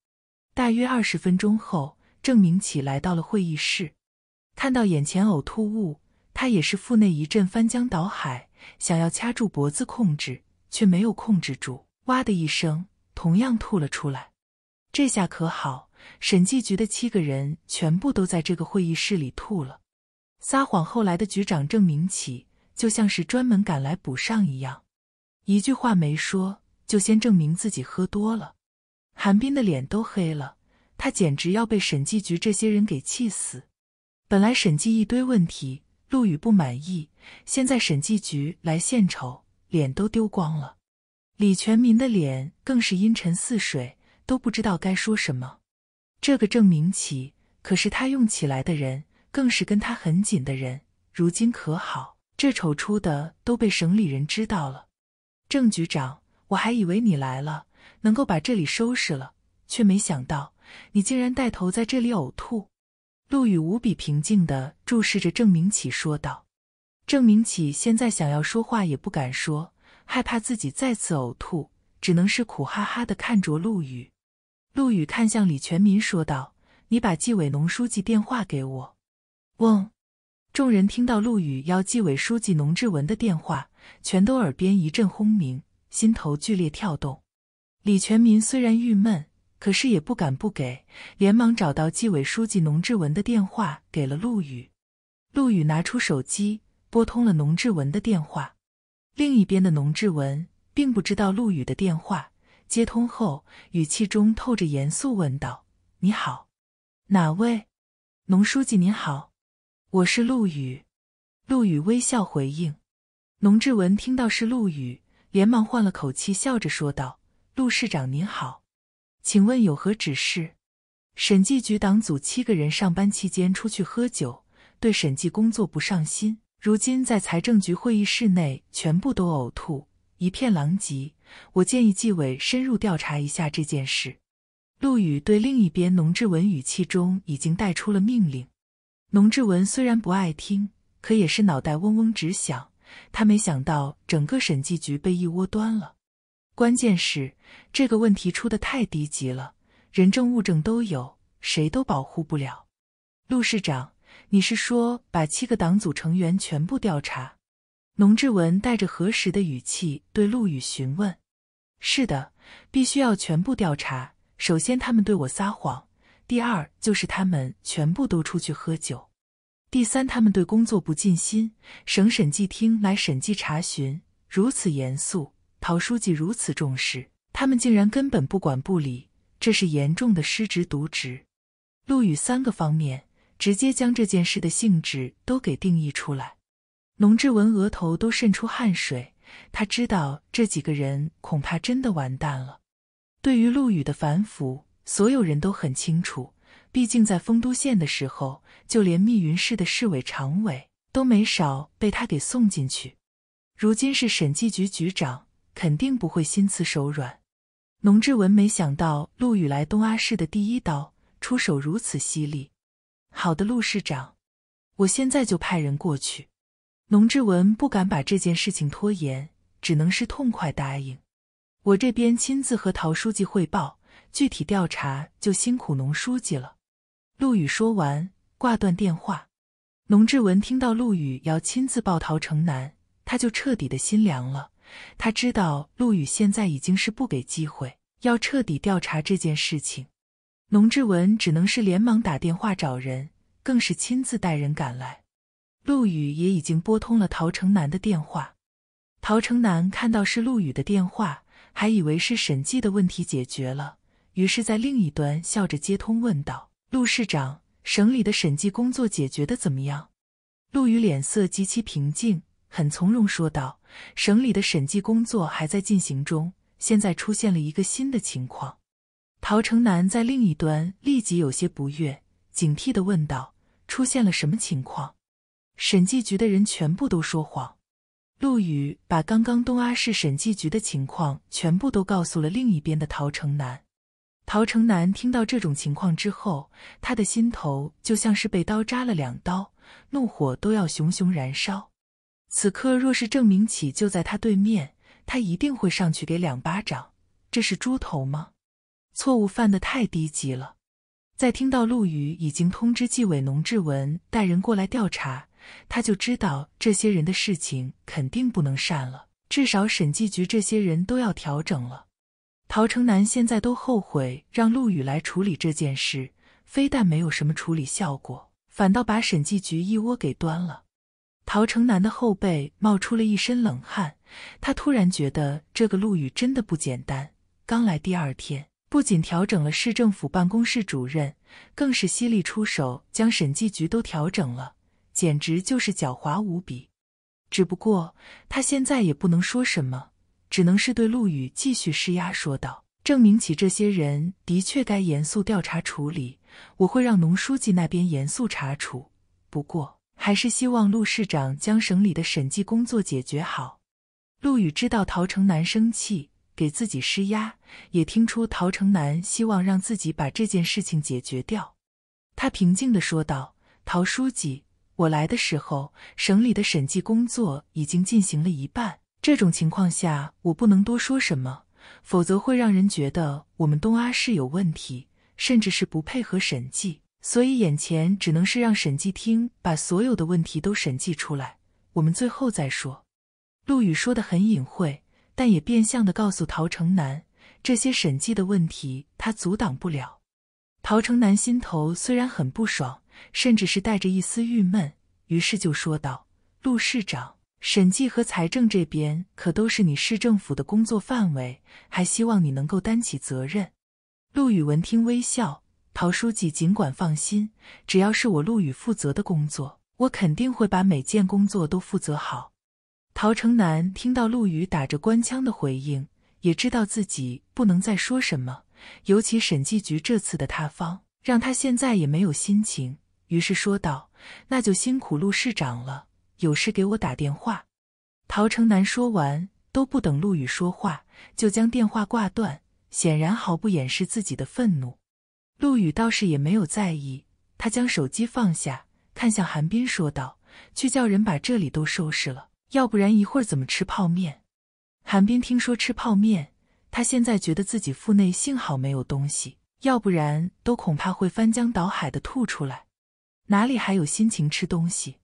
大约二十分钟后，郑明启来到了会议室，看到眼前呕吐物，他也是腹内一阵翻江倒海，想要掐住脖子控制，却没有控制住，哇的一声，同样吐了出来。这下可好，审计局的七个人全部都在这个会议室里吐了。撒谎后来的局长郑明启就像是专门赶来补上一样，一句话没说。就先证明自己喝多了，韩冰的脸都黑了，他简直要被审计局这些人给气死。本来审计一堆问题，陆羽不满意，现在审计局来献丑，脸都丢光了。李全民的脸更是阴沉似水，都不知道该说什么。这个郑明起，可是他用起来的人，更是跟他很紧的人，如今可好，这丑出的都被省里人知道了，郑局长。我还以为你来了能够把这里收拾了，却没想到你竟然带头在这里呕吐。陆羽无比平静的注视着郑明启说道：“郑明启，现在想要说话也不敢说，害怕自己再次呕吐，只能是苦哈哈的看着陆羽。”陆羽看向李全民说道：“你把纪委农书记电话给我。”嗡，众人听到陆羽要纪委书记农志文的电话，全都耳边一阵轰鸣。心头剧烈跳动，李全民虽然郁闷，可是也不敢不给，连忙找到纪委书记农志文的电话，给了陆羽。陆羽拿出手机，拨通了农志文的电话。另一边的农志文并不知道陆羽的电话，接通后，语气中透着严肃，问道：“你好，哪位？农书记您好，我是陆羽。”陆羽微笑回应。农志文听到是陆羽。连忙换了口气，笑着说道：“陆市长您好，请问有何指示？审计局党组七个人上班期间出去喝酒，对审计工作不上心。如今在财政局会议室内，全部都呕吐，一片狼藉。我建议纪委深入调查一下这件事。”陆羽对另一边，农志文语气中已经带出了命令。农志文虽然不爱听，可也是脑袋嗡嗡直响。他没想到整个审计局被一窝端了，关键是这个问题出的太低级了，人证物证都有，谁都保护不了。陆市长，你是说把七个党组成员全部调查？农志文带着核实的语气对陆羽询问。是的，必须要全部调查。首先，他们对我撒谎；第二，就是他们全部都出去喝酒。第三，他们对工作不尽心。省审计厅来审计查询，如此严肃，陶书记如此重视，他们竟然根本不管不理，这是严重的失职渎职。陆羽三个方面直接将这件事的性质都给定义出来。龙志文额头都渗出汗水，他知道这几个人恐怕真的完蛋了。对于陆羽的反腐，所有人都很清楚。毕竟在丰都县的时候，就连密云市的市委常委都没少被他给送进去。如今是审计局局长，肯定不会心慈手软。农志文没想到陆羽来东阿市的第一刀出手如此犀利。好的，陆市长，我现在就派人过去。农志文不敢把这件事情拖延，只能是痛快答应。我这边亲自和陶书记汇报，具体调查就辛苦农书记了。陆羽说完，挂断电话。龙志文听到陆羽要亲自报陶城南，他就彻底的心凉了。他知道陆羽现在已经是不给机会，要彻底调查这件事情。龙志文只能是连忙打电话找人，更是亲自带人赶来。陆羽也已经拨通了陶城南的电话。陶城南看到是陆羽的电话，还以为是审计的问题解决了，于是，在另一端笑着接通，问道。陆市长，省里的审计工作解决的怎么样？陆羽脸色极其平静，很从容说道：“省里的审计工作还在进行中，现在出现了一个新的情况。”陶成南在另一端立即有些不悦，警惕的问道：“出现了什么情况？”审计局的人全部都说谎。陆羽把刚刚东阿市审计局的情况全部都告诉了另一边的陶成南。陶成南听到这种情况之后，他的心头就像是被刀扎了两刀，怒火都要熊熊燃烧。此刻若是郑明启就在他对面，他一定会上去给两巴掌，这是猪头吗？错误犯的太低级了。在听到陆羽已经通知纪委，农志文带人过来调查，他就知道这些人的事情肯定不能善了，至少审计局这些人都要调整了。陶成南现在都后悔让陆羽来处理这件事，非但没有什么处理效果，反倒把审计局一窝给端了。陶成南的后背冒出了一身冷汗，他突然觉得这个陆羽真的不简单。刚来第二天，不仅调整了市政府办公室主任，更是犀利出手将审计局都调整了，简直就是狡猾无比。只不过他现在也不能说什么。只能是对陆羽继续施压，说道：“证明起这些人的确该严肃调查处理，我会让农书记那边严肃查处。不过，还是希望陆市长将省里的审计工作解决好。”陆羽知道陶成南生气，给自己施压，也听出陶成南希望让自己把这件事情解决掉。他平静地说道：“陶书记，我来的时候，省里的审计工作已经进行了一半。”这种情况下，我不能多说什么，否则会让人觉得我们东阿市有问题，甚至是不配合审计。所以，眼前只能是让审计厅把所有的问题都审计出来，我们最后再说。陆羽说的很隐晦，但也变相的告诉陶成南，这些审计的问题他阻挡不了。陶成南心头虽然很不爽，甚至是带着一丝郁闷，于是就说道：“陆市长。”审计和财政这边可都是你市政府的工作范围，还希望你能够担起责任。陆羽闻听微笑，陶书记尽管放心，只要是我陆羽负责的工作，我肯定会把每件工作都负责好。陶成南听到陆羽打着官腔的回应，也知道自己不能再说什么，尤其审计局这次的塌方，让他现在也没有心情，于是说道：“那就辛苦陆市长了。”有事给我打电话。”陶成南说完，都不等陆羽说话，就将电话挂断，显然毫不掩饰自己的愤怒。陆羽倒是也没有在意，他将手机放下，看向韩冰，说道：“去叫人把这里都收拾了，要不然一会儿怎么吃泡面？”韩冰听说吃泡面，他现在觉得自己腹内幸好没有东西，要不然都恐怕会翻江倒海的吐出来，哪里还有心情吃东西？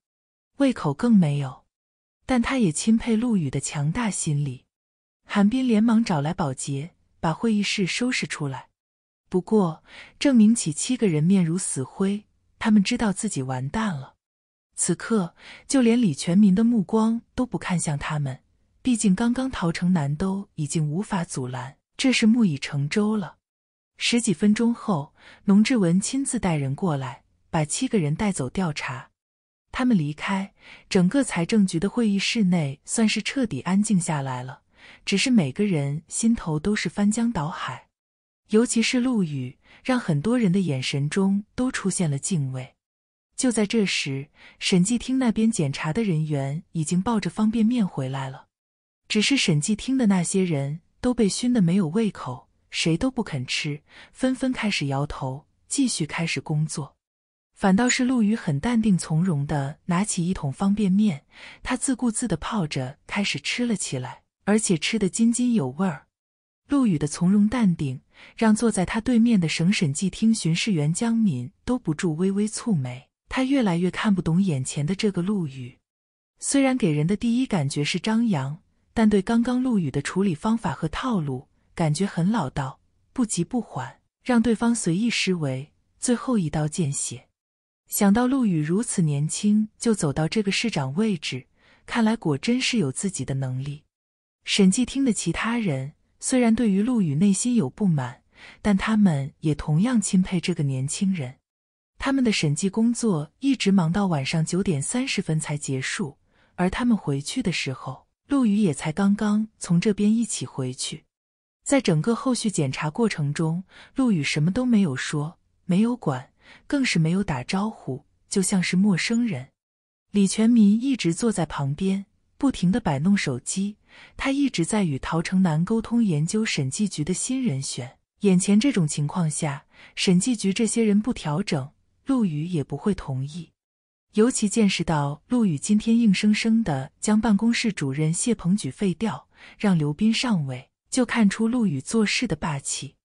胃口更没有，但他也钦佩陆羽的强大心理。韩冰连忙找来保洁，把会议室收拾出来。不过，郑明启七个人面如死灰，他们知道自己完蛋了。此刻，就连李全民的目光都不看向他们，毕竟刚刚陶城南都已经无法阻拦，这是木已成舟了。十几分钟后，龙志文亲自带人过来，把七个人带走调查。他们离开，整个财政局的会议室内算是彻底安静下来了。只是每个人心头都是翻江倒海，尤其是陆羽，让很多人的眼神中都出现了敬畏。就在这时，审计厅那边检查的人员已经抱着方便面回来了。只是审计厅的那些人都被熏得没有胃口，谁都不肯吃，纷纷开始摇头，继续开始工作。反倒是陆羽很淡定从容地拿起一桶方便面，他自顾自地泡着，开始吃了起来，而且吃得津津有味儿。陆羽的从容淡定，让坐在他对面的省审计厅巡视员江敏都不住微微蹙眉。他越来越看不懂眼前的这个陆羽，虽然给人的第一感觉是张扬，但对刚刚陆羽的处理方法和套路，感觉很老道，不急不缓，让对方随意施为，最后一刀见血。想到陆羽如此年轻就走到这个市长位置，看来果真是有自己的能力。审计厅的其他人虽然对于陆羽内心有不满，但他们也同样钦佩这个年轻人。他们的审计工作一直忙到晚上九点三十分才结束，而他们回去的时候，陆羽也才刚刚从这边一起回去。在整个后续检查过程中，陆羽什么都没有说，没有管。更是没有打招呼，就像是陌生人。李全民一直坐在旁边，不停的摆弄手机。他一直在与陶成南沟通研究审计局的新人选。眼前这种情况下，审计局这些人不调整，陆羽也不会同意。尤其见识到陆羽今天硬生生的将办公室主任谢鹏举废掉，让刘斌上位，就看出陆羽做事的霸气。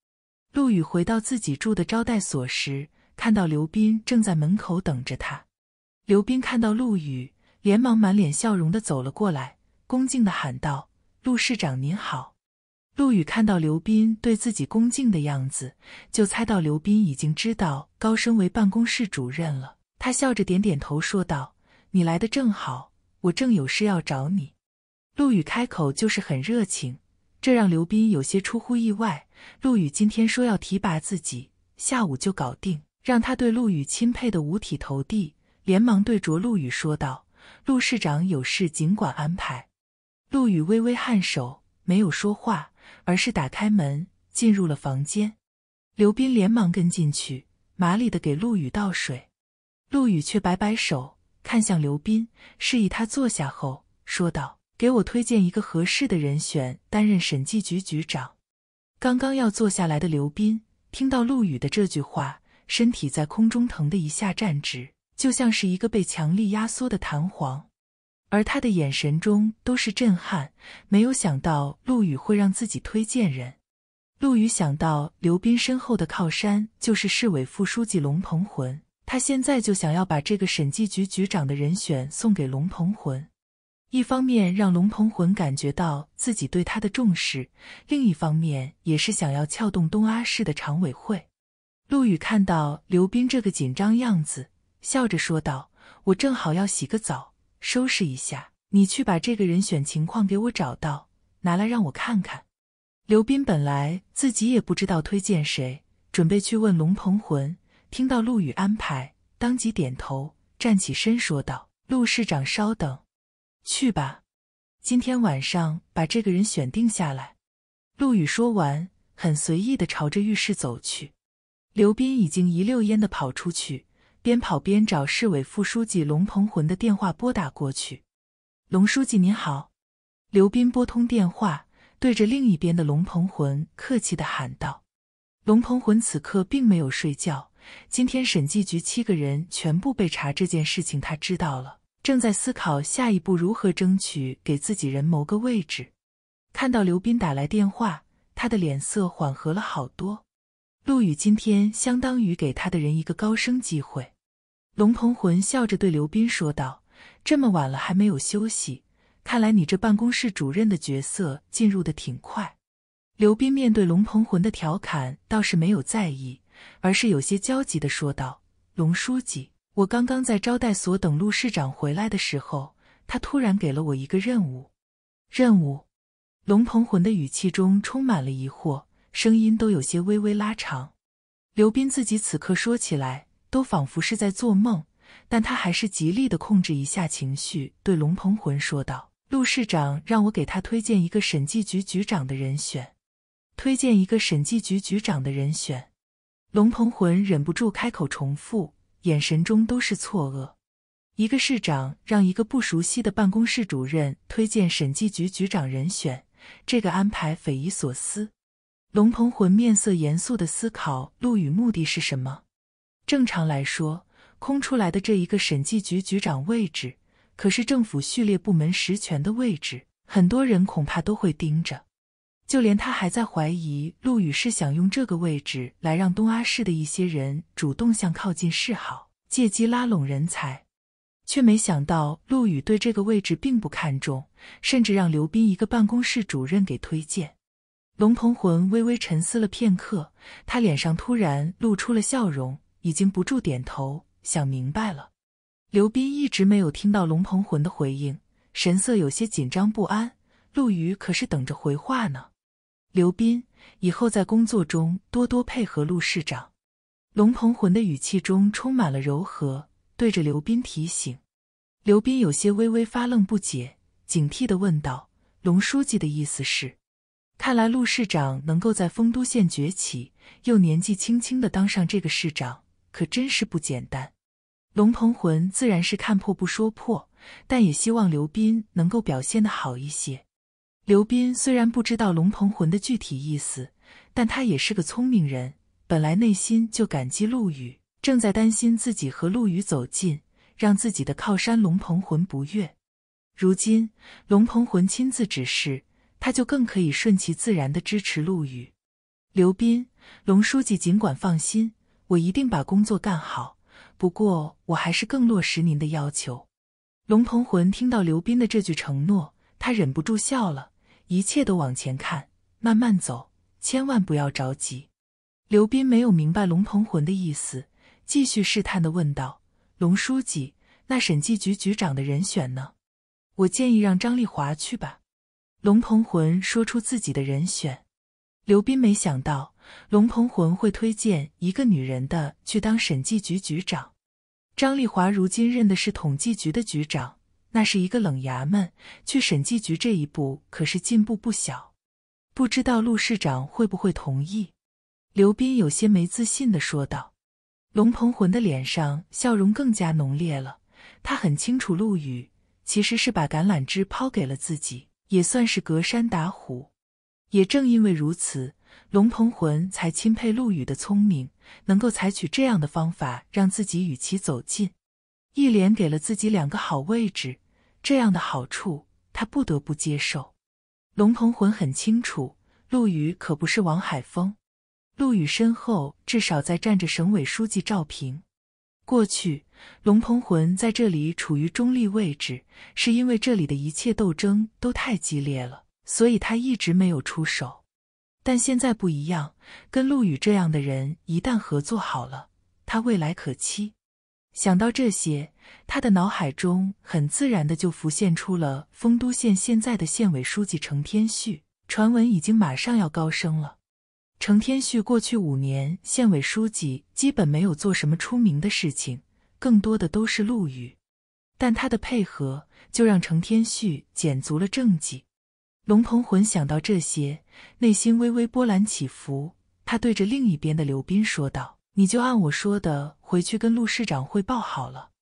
陆羽回到自己住的招待所时。看到刘斌正在门口等着他，刘斌看到陆羽，连忙满脸笑容的走了过来，恭敬的喊道：“陆市长您好。”陆羽看到刘斌对自己恭敬的样子，就猜到刘斌已经知道高升为办公室主任了。他笑着点点头，说道：“你来的正好，我正有事要找你。”陆羽开口就是很热情，这让刘斌有些出乎意外。陆羽今天说要提拔自己，下午就搞定。让他对陆羽钦佩的五体投地，连忙对着陆羽说道：“陆市长有事尽管安排。”陆羽微微颔首，没有说话，而是打开门进入了房间。刘斌连忙跟进去，麻利的给陆羽倒水。陆羽却摆摆手，看向刘斌，示意他坐下后说道：“给我推荐一个合适的人选担任审计局局长。”刚刚要坐下来的刘斌听到陆羽的这句话。身体在空中腾的一下站直，就像是一个被强力压缩的弹簧，而他的眼神中都是震撼。没有想到陆羽会让自己推荐人。陆羽想到刘斌身后的靠山就是市委副书记龙鹏魂，他现在就想要把这个审计局局长的人选送给龙鹏魂，一方面让龙鹏魂感觉到自己对他的重视，另一方面也是想要撬动东阿市的常委会。陆羽看到刘斌这个紧张样子，笑着说道：“我正好要洗个澡，收拾一下，你去把这个人选情况给我找到，拿来让我看看。”刘斌本来自己也不知道推荐谁，准备去问龙鹏魂。听到陆羽安排，当即点头，站起身说道：“陆市长，稍等，去吧，今天晚上把这个人选定下来。”陆羽说完，很随意的朝着浴室走去。刘斌已经一溜烟的跑出去，边跑边找市委副书记龙鹏魂的电话拨打过去。“龙书记您好。”刘斌拨通电话，对着另一边的龙鹏魂客气的喊道。龙鹏魂此刻并没有睡觉，今天审计局七个人全部被查这件事情他知道了，正在思考下一步如何争取给自己人谋个位置。看到刘斌打来电话，他的脸色缓和了好多。陆羽今天相当于给他的人一个高升机会，龙鹏魂笑着对刘斌说道：“这么晚了还没有休息，看来你这办公室主任的角色进入的挺快。”刘斌面对龙鹏魂的调侃倒是没有在意，而是有些焦急的说道：“龙书记，我刚刚在招待所等陆市长回来的时候，他突然给了我一个任务。”任务。龙鹏魂的语气中充满了疑惑。声音都有些微微拉长，刘斌自己此刻说起来都仿佛是在做梦，但他还是极力的控制一下情绪，对龙鹏魂说道：“陆市长让我给他推荐一个审计局局长的人选，推荐一个审计局局长的人选。”龙鹏魂忍不住开口重复，眼神中都是错愕。一个市长让一个不熟悉的办公室主任推荐审计局局长人选，这个安排匪夷所思。龙鹏魂面色严肃地思考：陆羽目的是什么？正常来说，空出来的这一个审计局局长位置，可是政府序列部门实权的位置，很多人恐怕都会盯着。就连他还在怀疑陆羽是想用这个位置来让东阿市的一些人主动向靠近示好，借机拉拢人才，却没想到陆羽对这个位置并不看重，甚至让刘斌一个办公室主任给推荐。龙鹏魂微微沉思了片刻，他脸上突然露出了笑容，已经不住点头，想明白了。刘斌一直没有听到龙鹏魂的回应，神色有些紧张不安。陆瑜可是等着回话呢。刘斌以后在工作中多多配合陆市长。龙鹏魂的语气中充满了柔和，对着刘斌提醒。刘斌有些微微发愣不解，警惕的问道：“龙书记的意思是？”看来陆市长能够在丰都县崛起，又年纪轻轻的当上这个市长，可真是不简单。龙鹏魂自然是看破不说破，但也希望刘斌能够表现的好一些。刘斌虽然不知道龙鹏魂的具体意思，但他也是个聪明人，本来内心就感激陆羽，正在担心自己和陆羽走近，让自己的靠山龙鹏魂不悦。如今龙鹏魂亲自指示。他就更可以顺其自然的支持陆羽、刘斌、龙书记。尽管放心，我一定把工作干好。不过，我还是更落实您的要求。龙鹏魂听到刘斌的这句承诺，他忍不住笑了。一切都往前看，慢慢走，千万不要着急。刘斌没有明白龙鹏魂的意思，继续试探的问道：“龙书记，那审计局局长的人选呢？我建议让张丽华去吧。”龙鹏魂说出自己的人选，刘斌没想到龙鹏魂会推荐一个女人的去当审计局局长。张丽华如今任的是统计局的局长，那是一个冷衙门，去审计局这一步可是进步不小。不知道陆市长会不会同意？刘斌有些没自信地说道。龙鹏魂的脸上笑容更加浓烈了，他很清楚陆羽其实是把橄榄枝抛给了自己。也算是隔山打虎，也正因为如此，龙鹏魂才钦佩陆羽的聪明，能够采取这样的方法让自己与其走近，一连给了自己两个好位置，这样的好处他不得不接受。龙鹏魂很清楚，陆羽可不是王海峰，陆羽身后至少在站着省委书记赵平，过去。龙鹏魂在这里处于中立位置，是因为这里的一切斗争都太激烈了，所以他一直没有出手。但现在不一样，跟陆羽这样的人一旦合作好了，他未来可期。想到这些，他的脑海中很自然的就浮现出了丰都县现在的县委书记程天旭，传闻已经马上要高升了。程天旭过去五年县委书记基本没有做什么出名的事情。更多的都是陆羽，但他的配合就让程天旭捡足了政绩。龙鹏魂想到这些，内心微微波澜起伏。他对着另一边的刘斌说道：“你就按我说的回去跟陆市长汇报好了。”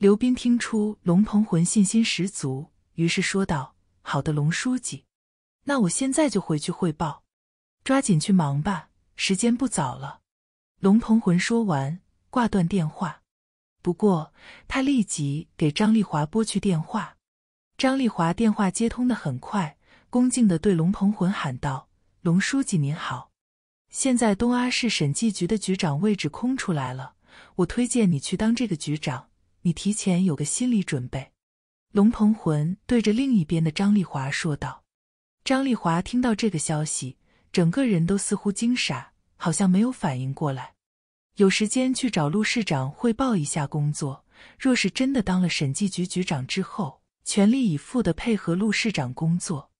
刘斌听出龙鹏魂信心十足，于是说道：“好的，龙书记，那我现在就回去汇报，抓紧去忙吧，时间不早了。”龙鹏魂说完，挂断电话。不过，他立即给张丽华拨去电话，张丽华电话接通的很快，恭敬的对龙鹏魂喊道：“龙书记您好，现在东阿市审计局的局长位置空出来了，我推荐你去当这个局长，你提前有个心理准备。”龙鹏魂对着另一边的张丽华说道。张丽华听到这个消息，整个人都似乎惊傻，好像没有反应过来。有时间去找陆市长汇报一下工作。若是真的当了审计局局长之后，全力以赴的配合陆市长工作。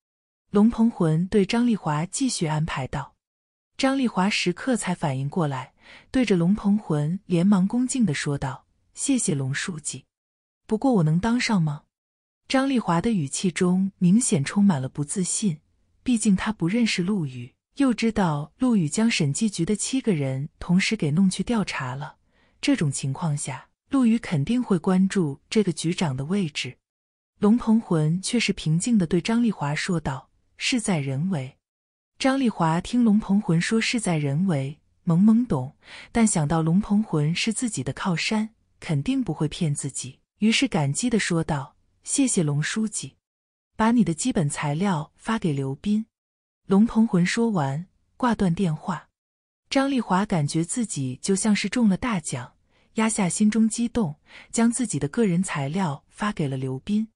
龙鹏魂对张丽华继续安排道。张丽华时刻才反应过来，对着龙鹏魂连忙恭敬的说道：“谢谢龙书记。不过我能当上吗？”张丽华的语气中明显充满了不自信，毕竟他不认识陆羽。又知道陆羽将审计局的七个人同时给弄去调查了，这种情况下，陆羽肯定会关注这个局长的位置。龙鹏魂却是平静的对张丽华说道：“事在人为。”张丽华听龙鹏魂说“事在人为”，懵懵懂，但想到龙鹏魂是自己的靠山，肯定不会骗自己，于是感激的说道：“谢谢龙书记，把你的基本材料发给刘斌。”龙鹏魂说完，挂断电话。张丽华感觉自己就像是中了大奖，压下心中激动，将自己的个人材料发给了刘斌。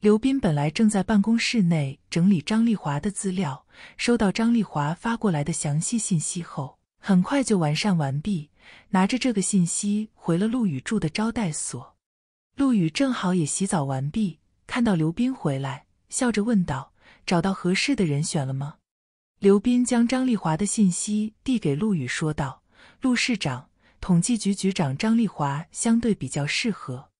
刘斌本来正在办公室内整理张丽华的资料，收到张丽华发过来的详细信息后，很快就完善完毕，拿着这个信息回了陆宇住的招待所。陆宇正好也洗澡完毕，看到刘斌回来，笑着问道：“找到合适的人选了吗？”刘斌将张丽华的信息递给陆羽，说道：“陆市长，统计局局长张丽华相对比较适合。”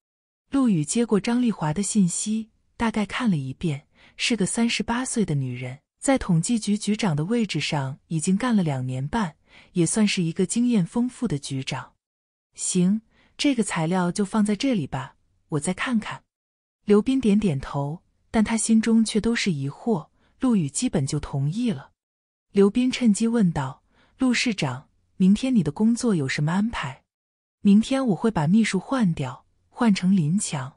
陆羽接过张丽华的信息，大概看了一遍，是个三十八岁的女人，在统计局局长的位置上已经干了两年半，也算是一个经验丰富的局长。行，这个材料就放在这里吧，我再看看。刘斌点点头，但他心中却都是疑惑。陆羽基本就同意了。刘斌趁机问道：“陆市长，明天你的工作有什么安排？”“明天我会把秘书换掉，换成林强。”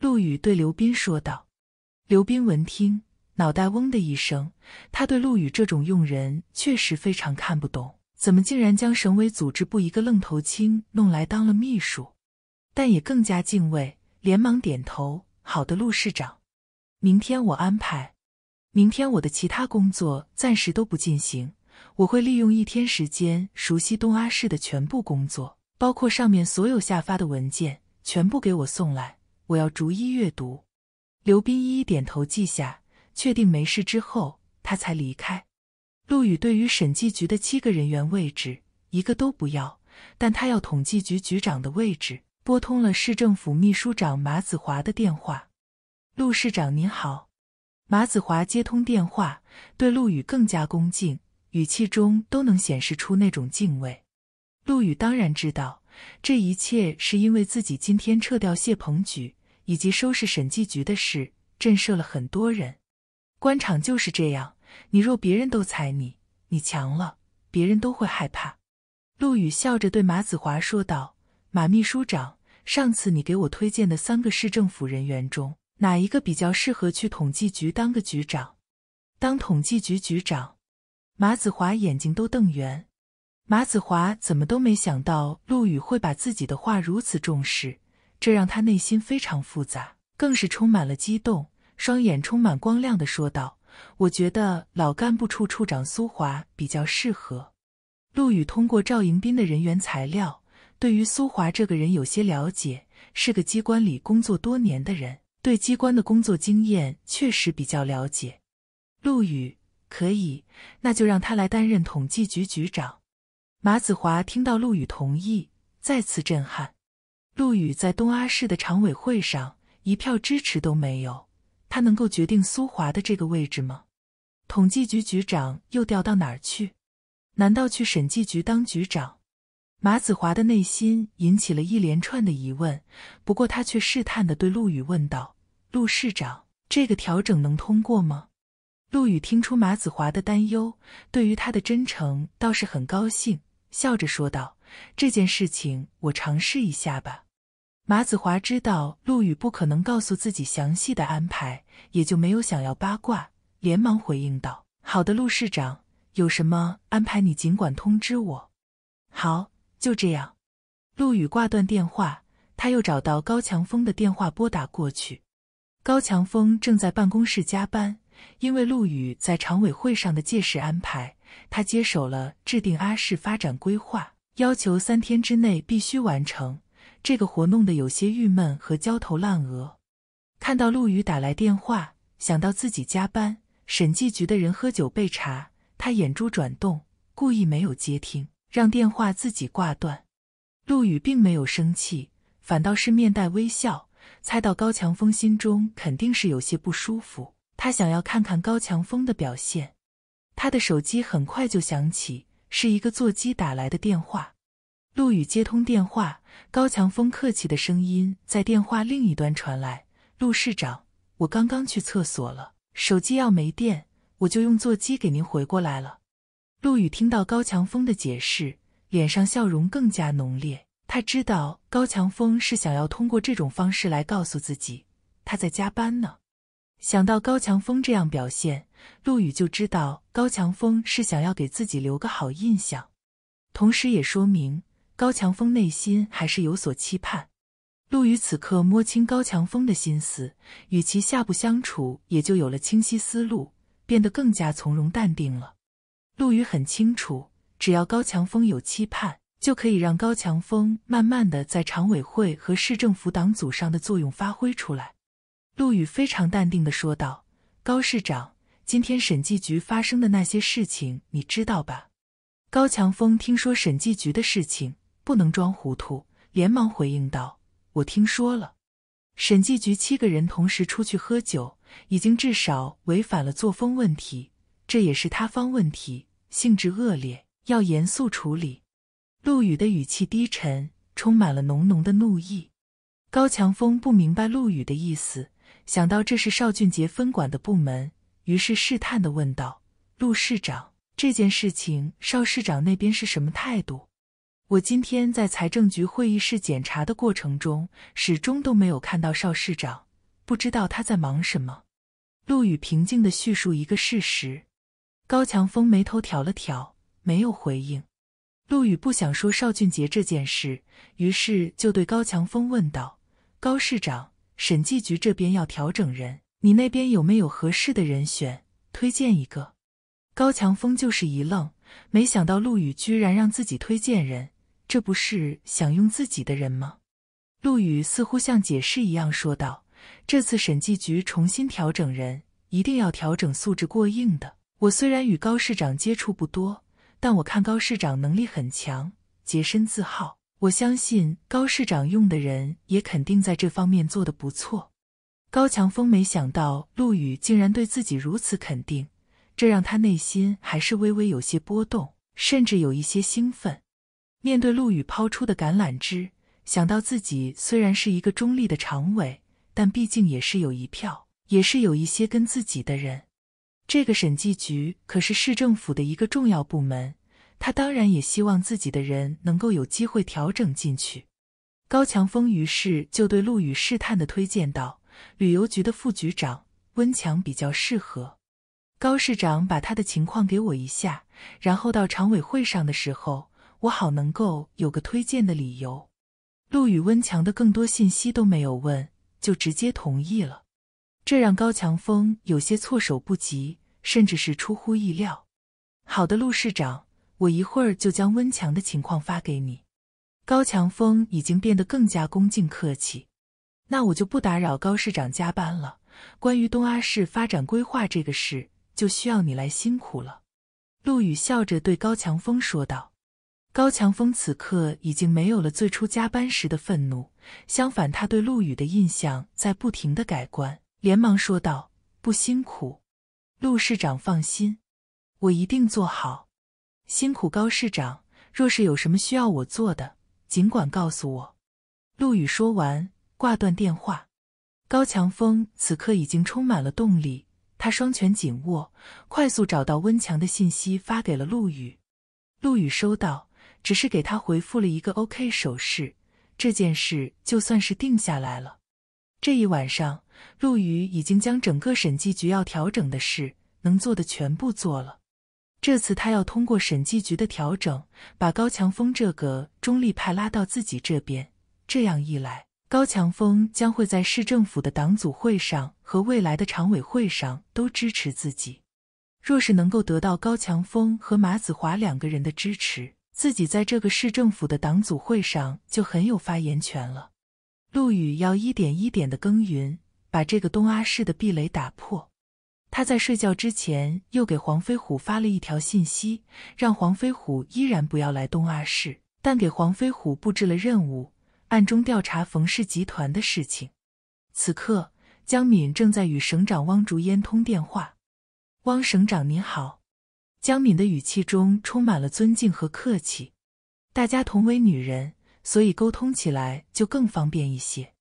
陆羽对刘斌说道。刘斌闻听，脑袋嗡的一声。他对陆羽这种用人确实非常看不懂，怎么竟然将省委组织部一个愣头青弄来当了秘书？但也更加敬畏，连忙点头：“好的，陆市长，明天我安排。”明天我的其他工作暂时都不进行，我会利用一天时间熟悉东阿市的全部工作，包括上面所有下发的文件，全部给我送来，我要逐一阅读。刘斌一一点头记下，确定没事之后，他才离开。陆羽对于审计局的七个人员位置一个都不要，但他要统计局局长的位置，拨通了市政府秘书长马子华的电话：“陆市长您好。”马子华接通电话，对陆羽更加恭敬，语气中都能显示出那种敬畏。陆羽当然知道，这一切是因为自己今天撤掉谢鹏举以及收拾审计局的事，震慑了很多人。官场就是这样，你若别人都踩你，你强了，别人都会害怕。陆羽笑着对马子华说道：“马秘书长，上次你给我推荐的三个市政府人员中。”哪一个比较适合去统计局当个局长？当统计局局长，马子华眼睛都瞪圆。马子华怎么都没想到陆羽会把自己的话如此重视，这让他内心非常复杂，更是充满了激动，双眼充满光亮的说道：“我觉得老干部处处长苏华比较适合。”陆羽通过赵迎宾的人员材料，对于苏华这个人有些了解，是个机关里工作多年的人。对机关的工作经验确实比较了解，陆羽可以，那就让他来担任统计局局长。马子华听到陆羽同意，再次震撼。陆羽在东阿市的常委会上一票支持都没有，他能够决定苏华的这个位置吗？统计局局长又调到哪儿去？难道去审计局当局长？马子华的内心引起了一连串的疑问，不过他却试探的对陆羽问道：“陆市长，这个调整能通过吗？”陆羽听出马子华的担忧，对于他的真诚倒是很高兴，笑着说道：“这件事情我尝试一下吧。”马子华知道陆羽不可能告诉自己详细的安排，也就没有想要八卦，连忙回应道：“好的，陆市长，有什么安排你尽管通知我。”好。就这样，陆羽挂断电话，他又找到高强峰的电话拨打过去。高强峰正在办公室加班，因为陆羽在常委会上的届时安排，他接手了制定阿市发展规划，要求三天之内必须完成。这个活弄得有些郁闷和焦头烂额。看到陆羽打来电话，想到自己加班，审计局的人喝酒被查，他眼珠转动，故意没有接听。让电话自己挂断，陆羽并没有生气，反倒是面带微笑，猜到高强峰心中肯定是有些不舒服。他想要看看高强峰的表现。他的手机很快就响起，是一个座机打来的电话。陆羽接通电话，高强峰客气的声音在电话另一端传来：“陆市长，我刚刚去厕所了，手机要没电，我就用座机给您回过来了。”陆羽听到高强风的解释，脸上笑容更加浓烈。他知道高强风是想要通过这种方式来告诉自己，他在加班呢。想到高强风这样表现，陆羽就知道高强风是想要给自己留个好印象，同时也说明高强风内心还是有所期盼。陆羽此刻摸清高强风的心思，与其下步相处也就有了清晰思路，变得更加从容淡定了。陆羽很清楚，只要高强峰有期盼，就可以让高强峰慢慢的在常委会和市政府党组上的作用发挥出来。陆羽非常淡定的说道：“高市长，今天审计局发生的那些事情你知道吧？”高强峰听说审计局的事情，不能装糊涂，连忙回应道：“我听说了，审计局七个人同时出去喝酒，已经至少违反了作风问题，这也是塌方问题。”性质恶劣，要严肃处理。陆羽的语气低沉，充满了浓浓的怒意。高强峰不明白陆羽的意思，想到这是邵俊杰分管的部门，于是试探的问道：“陆市长，这件事情邵市长那边是什么态度？我今天在财政局会议室检查的过程中，始终都没有看到邵市长，不知道他在忙什么。”陆羽平静的叙述一个事实。高强峰眉头挑了挑，没有回应。陆羽不想说邵俊杰这件事，于是就对高强峰问道：“高市长，审计局这边要调整人，你那边有没有合适的人选？推荐一个。”高强峰就是一愣，没想到陆羽居然让自己推荐人，这不是想用自己的人吗？陆羽似乎像解释一样说道：“这次审计局重新调整人，一定要调整素质过硬的。”我虽然与高市长接触不多，但我看高市长能力很强，洁身自好。我相信高市长用的人也肯定在这方面做得不错。高强峰没想到陆羽竟然对自己如此肯定，这让他内心还是微微有些波动，甚至有一些兴奋。面对陆羽抛出的橄榄枝，想到自己虽然是一个中立的常委，但毕竟也是有一票，也是有一些跟自己的人。这个审计局可是市政府的一个重要部门，他当然也希望自己的人能够有机会调整进去。高强峰于是就对陆羽试探的推荐道：“旅游局的副局长温强比较适合，高市长把他的情况给我一下，然后到常委会上的时候，我好能够有个推荐的理由。”陆羽温强的更多信息都没有问，就直接同意了，这让高强峰有些措手不及。甚至是出乎意料。好的，陆市长，我一会儿就将温强的情况发给你。高强峰已经变得更加恭敬客气。那我就不打扰高市长加班了。关于东阿市发展规划这个事，就需要你来辛苦了。陆羽笑着对高强峰说道。高强峰此刻已经没有了最初加班时的愤怒，相反，他对陆羽的印象在不停的改观，连忙说道：“不辛苦。”陆市长放心，我一定做好。辛苦高市长，若是有什么需要我做的，尽管告诉我。陆羽说完，挂断电话。高强峰此刻已经充满了动力，他双拳紧握，快速找到温强的信息，发给了陆羽。陆羽收到，只是给他回复了一个 OK 手势。这件事就算是定下来了。这一晚上。陆羽已经将整个审计局要调整的事能做的全部做了。这次他要通过审计局的调整，把高强峰这个中立派拉到自己这边。这样一来，高强峰将会在市政府的党组会上和未来的常委会上都支持自己。若是能够得到高强峰和马子华两个人的支持，自己在这个市政府的党组会上就很有发言权了。陆羽要一点一点的耕耘。把这个东阿市的壁垒打破。他在睡觉之前又给黄飞虎发了一条信息，让黄飞虎依然不要来东阿市，但给黄飞虎布置了任务，暗中调查冯氏集团的事情。此刻，江敏正在与省长汪竹烟通电话。汪省长您好，江敏的语气中充满了尊敬和客气。大家同为女人，所以沟通起来就更方便一些。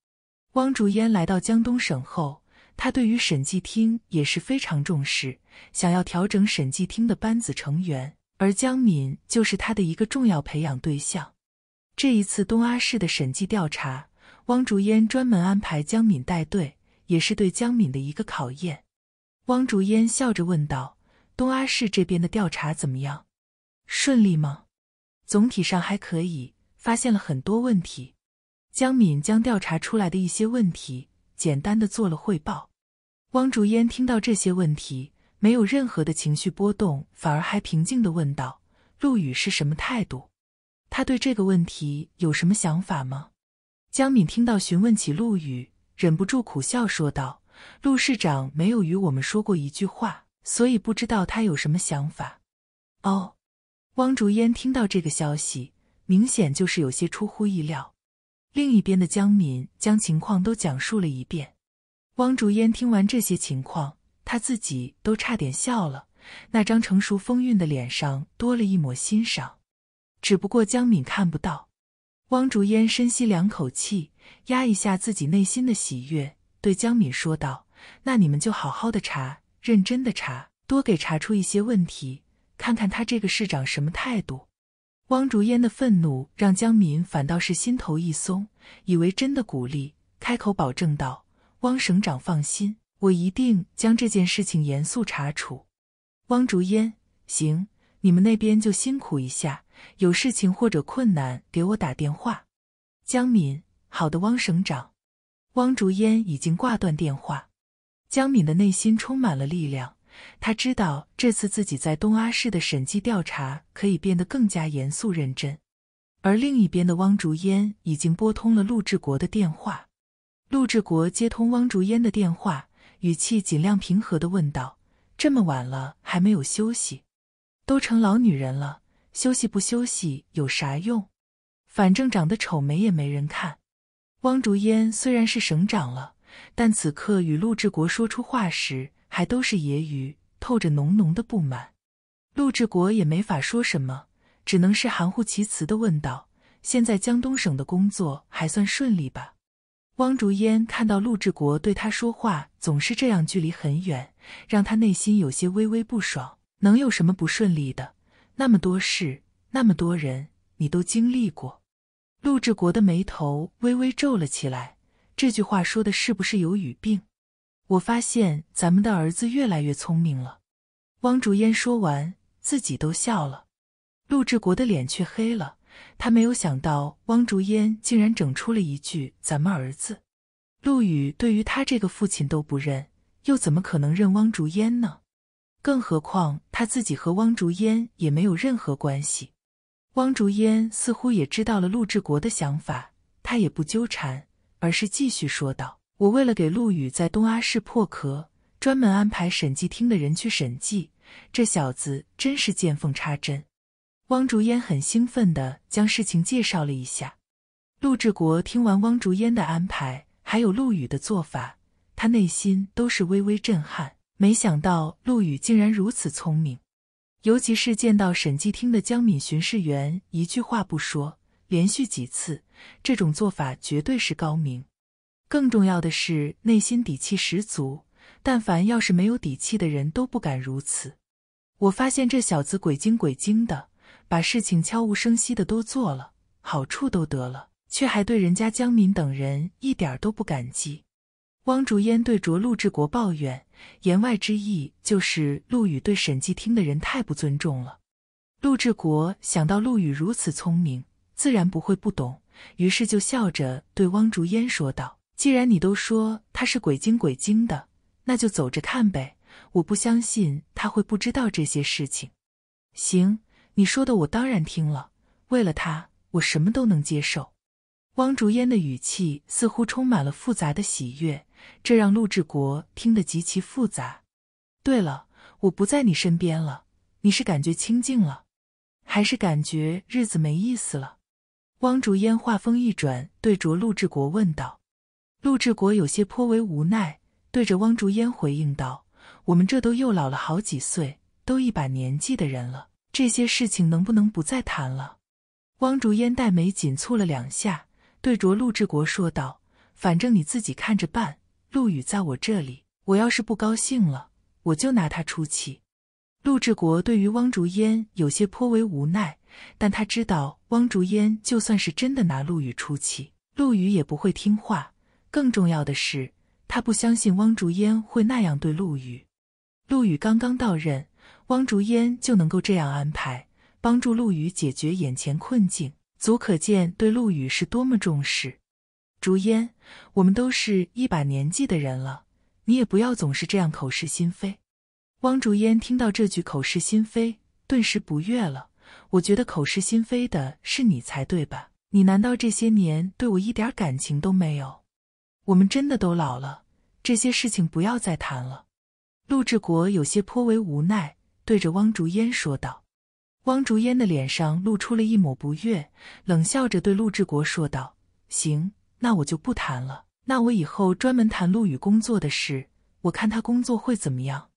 汪竹烟来到江东省后，他对于审计厅也是非常重视，想要调整审计厅的班子成员，而江敏就是他的一个重要培养对象。这一次东阿市的审计调查，汪竹烟专门安排江敏带队，也是对江敏的一个考验。汪竹烟笑着问道：“东阿市这边的调查怎么样？顺利吗？”“总体上还可以，发现了很多问题。”江敏将调查出来的一些问题简单的做了汇报。汪竹烟听到这些问题，没有任何的情绪波动，反而还平静的问道：“陆羽是什么态度？他对这个问题有什么想法吗？”江敏听到询问起陆羽，忍不住苦笑说道：“陆市长没有与我们说过一句话，所以不知道他有什么想法。”哦，汪竹烟听到这个消息，明显就是有些出乎意料。另一边的江敏将情况都讲述了一遍，汪竹烟听完这些情况，他自己都差点笑了，那张成熟风韵的脸上多了一抹欣赏，只不过江敏看不到。汪竹烟深吸两口气，压一下自己内心的喜悦，对江敏说道：“那你们就好好的查，认真的查，多给查出一些问题，看看他这个市长什么态度。”汪竹烟的愤怒让江敏反倒是心头一松，以为真的鼓励，开口保证道：“汪省长放心，我一定将这件事情严肃查处。”汪竹烟：“行，你们那边就辛苦一下，有事情或者困难给我打电话。”江敏：“好的，汪省长。”汪竹烟已经挂断电话，江敏的内心充满了力量。他知道这次自己在东阿市的审计调查可以变得更加严肃认真，而另一边的汪竹烟已经拨通了陆志国的电话。陆志国接通汪竹烟的电话，语气尽量平和的问道：“这么晚了还没有休息？都成老女人了，休息不休息有啥用？反正长得丑没也没人看。”汪竹烟虽然是省长了，但此刻与陆志国说出话时。还都是揶揄，透着浓浓的不满。陆志国也没法说什么，只能是含糊其辞的问道：“现在江东省的工作还算顺利吧？”汪竹烟看到陆志国对他说话总是这样，距离很远，让他内心有些微微不爽。能有什么不顺利的？那么多事，那么多人，你都经历过。陆志国的眉头微微皱了起来。这句话说的是不是有语病？我发现咱们的儿子越来越聪明了。”汪竹烟说完，自己都笑了。陆志国的脸却黑了。他没有想到汪竹烟竟然整出了一句“咱们儿子”。陆羽对于他这个父亲都不认，又怎么可能认汪竹烟呢？更何况他自己和汪竹烟也没有任何关系。汪竹烟似乎也知道了陆志国的想法，他也不纠缠，而是继续说道。我为了给陆羽在东阿市破壳，专门安排审计厅的人去审计。这小子真是见缝插针。汪竹烟很兴奋地将事情介绍了一下。陆志国听完汪竹烟的安排，还有陆羽的做法，他内心都是微微震撼。没想到陆羽竟然如此聪明，尤其是见到审计厅的江敏巡视员一句话不说，连续几次，这种做法绝对是高明。更重要的是内心底气十足，但凡要是没有底气的人，都不敢如此。我发现这小子鬼精鬼精的，把事情悄无声息的都做了，好处都得了，却还对人家江敏等人一点都不感激。汪竹烟对着陆志国抱怨，言外之意就是陆羽对审计厅的人太不尊重了。陆志国想到陆羽如此聪明，自然不会不懂，于是就笑着对汪竹烟说道。既然你都说他是鬼精鬼精的，那就走着看呗。我不相信他会不知道这些事情。行，你说的我当然听了。为了他，我什么都能接受。汪竹烟的语气似乎充满了复杂的喜悦，这让陆志国听得极其复杂。对了，我不在你身边了，你是感觉清静了，还是感觉日子没意思了？汪竹烟话锋一转，对着陆志国问道。陆志国有些颇为无奈，对着汪竹烟回应道：“我们这都又老了好几岁，都一把年纪的人了，这些事情能不能不再谈了？”汪竹烟黛眉紧蹙了两下，对着陆志国说道：“反正你自己看着办。陆羽在我这里，我要是不高兴了，我就拿他出气。”陆志国对于汪竹烟有些颇为无奈，但他知道汪竹烟就算是真的拿陆羽出气，陆羽也不会听话。更重要的是，他不相信汪竹烟会那样对陆羽。陆羽刚刚到任，汪竹烟就能够这样安排，帮助陆羽解决眼前困境，足可见对陆羽是多么重视。竹烟，我们都是一把年纪的人了，你也不要总是这样口是心非。汪竹烟听到这句“口是心非”，顿时不悦了。我觉得口是心非的是你才对吧？你难道这些年对我一点感情都没有？我们真的都老了，这些事情不要再谈了。陆志国有些颇为无奈，对着汪竹烟说道。汪竹烟的脸上露出了一抹不悦，冷笑着对陆志国说道：“行，那我就不谈了。那我以后专门谈陆羽工作的事。我看他工作会怎么样。”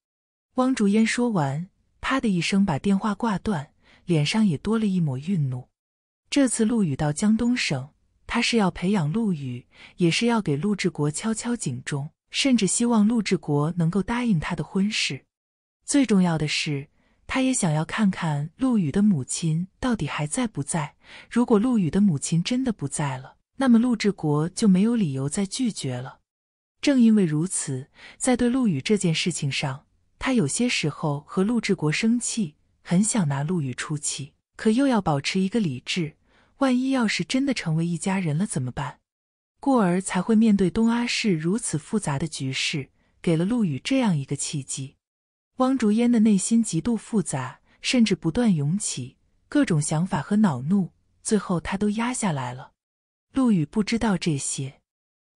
汪竹烟说完，啪的一声把电话挂断，脸上也多了一抹愠怒。这次陆羽到江东省。他是要培养陆羽，也是要给陆志国敲敲警钟，甚至希望陆志国能够答应他的婚事。最重要的是，他也想要看看陆羽的母亲到底还在不在。如果陆羽的母亲真的不在了，那么陆志国就没有理由再拒绝了。正因为如此，在对陆羽这件事情上，他有些时候和陆志国生气，很想拿陆羽出气，可又要保持一个理智。万一要是真的成为一家人了怎么办？故而才会面对东阿市如此复杂的局势，给了陆羽这样一个契机。汪竹烟的内心极度复杂，甚至不断涌起各种想法和恼怒，最后他都压下来了。陆羽不知道这些。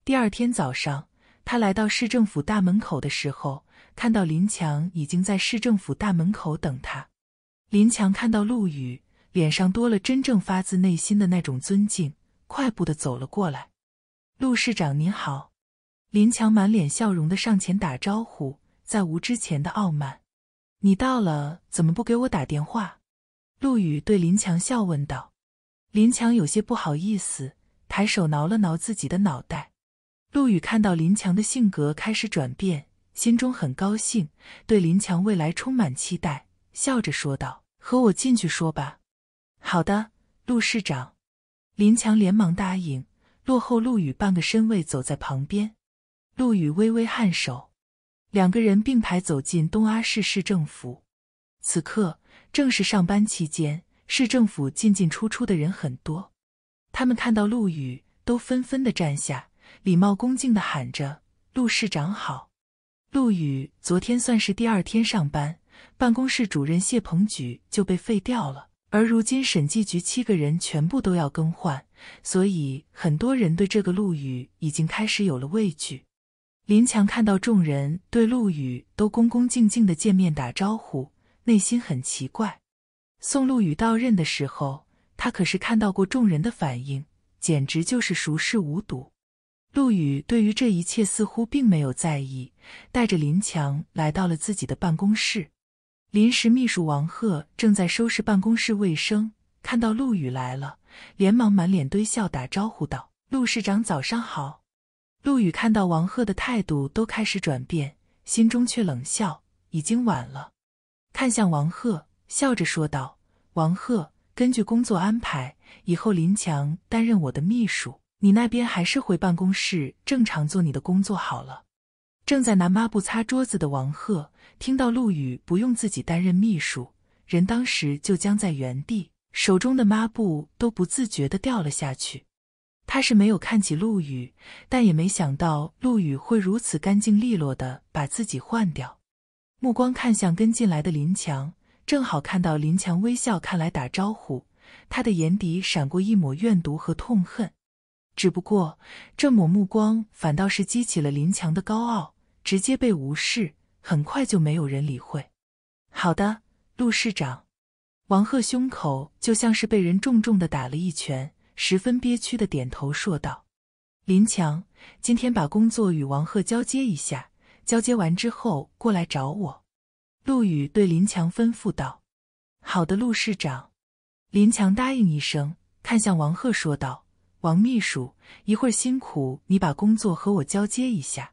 第二天早上，他来到市政府大门口的时候，看到林强已经在市政府大门口等他。林强看到陆羽。脸上多了真正发自内心的那种尊敬，快步的走了过来。陆市长您好，林强满脸笑容的上前打招呼，再无之前的傲慢。你到了怎么不给我打电话？陆羽对林强笑问道。林强有些不好意思，抬手挠了挠自己的脑袋。陆羽看到林强的性格开始转变，心中很高兴，对林强未来充满期待，笑着说道：“和我进去说吧。”好的，陆市长，林强连忙答应，落后陆羽半个身位走在旁边。陆羽微微颔首，两个人并排走进东阿市市政府。此刻正是上班期间，市政府进进出出的人很多，他们看到陆羽都纷纷的站下，礼貌恭敬的喊着“陆市长好”。陆羽昨天算是第二天上班，办公室主任谢鹏举就被废掉了。而如今，审计局七个人全部都要更换，所以很多人对这个陆羽已经开始有了畏惧。林强看到众人对陆羽都恭恭敬敬的见面打招呼，内心很奇怪。送陆羽到任的时候，他可是看到过众人的反应，简直就是熟视无睹。陆羽对于这一切似乎并没有在意，带着林强来到了自己的办公室。临时秘书王贺正在收拾办公室卫生，看到陆羽来了，连忙满脸堆笑打招呼道：“陆市长，早上好。”陆羽看到王贺的态度都开始转变，心中却冷笑：“已经晚了。”看向王贺，笑着说道：“王贺，根据工作安排，以后林强担任我的秘书，你那边还是回办公室正常做你的工作好了。”正在拿抹布擦桌子的王贺听到陆羽不用自己担任秘书，人当时就僵在原地，手中的抹布都不自觉地掉了下去。他是没有看起陆羽，但也没想到陆羽会如此干净利落地把自己换掉。目光看向跟进来的林强，正好看到林强微笑看来打招呼，他的眼底闪过一抹怨毒和痛恨。只不过这抹目光反倒是激起了林强的高傲。直接被无视，很快就没有人理会。好的，陆市长。王鹤胸口就像是被人重重的打了一拳，十分憋屈的点头说道：“林强，今天把工作与王鹤交接一下。交接完之后，过来找我。”陆羽对林强吩咐道：“好的，陆市长。”林强答应一声，看向王鹤说道：“王秘书，一会儿辛苦你把工作和我交接一下。”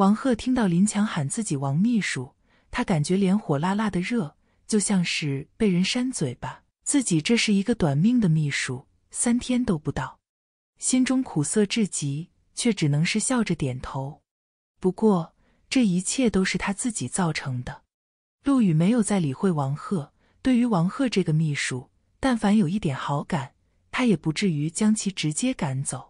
王贺听到林强喊自己王秘书，他感觉脸火辣辣的热，就像是被人扇嘴巴。自己这是一个短命的秘书，三天都不到，心中苦涩至极，却只能是笑着点头。不过这一切都是他自己造成的。陆羽没有再理会王贺。对于王贺这个秘书，但凡有一点好感，他也不至于将其直接赶走。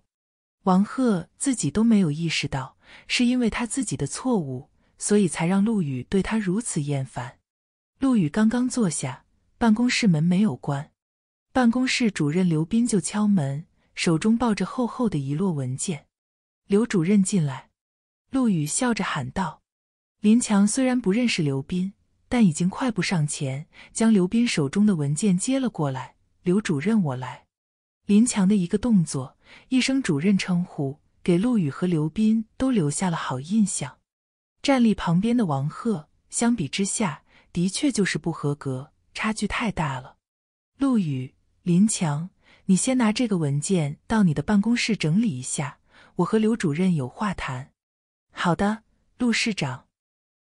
王赫自己都没有意识到，是因为他自己的错误，所以才让陆羽对他如此厌烦。陆羽刚刚坐下，办公室门没有关，办公室主任刘斌就敲门，手中抱着厚厚的一摞文件。刘主任进来，陆羽笑着喊道：“林强，虽然不认识刘斌，但已经快步上前，将刘斌手中的文件接了过来。”刘主任，我来。林强的一个动作。一声主任称呼，给陆羽和刘斌都留下了好印象。站立旁边的王贺，相比之下，的确就是不合格，差距太大了。陆羽，林强，你先拿这个文件到你的办公室整理一下，我和刘主任有话谈。好的，陆市长。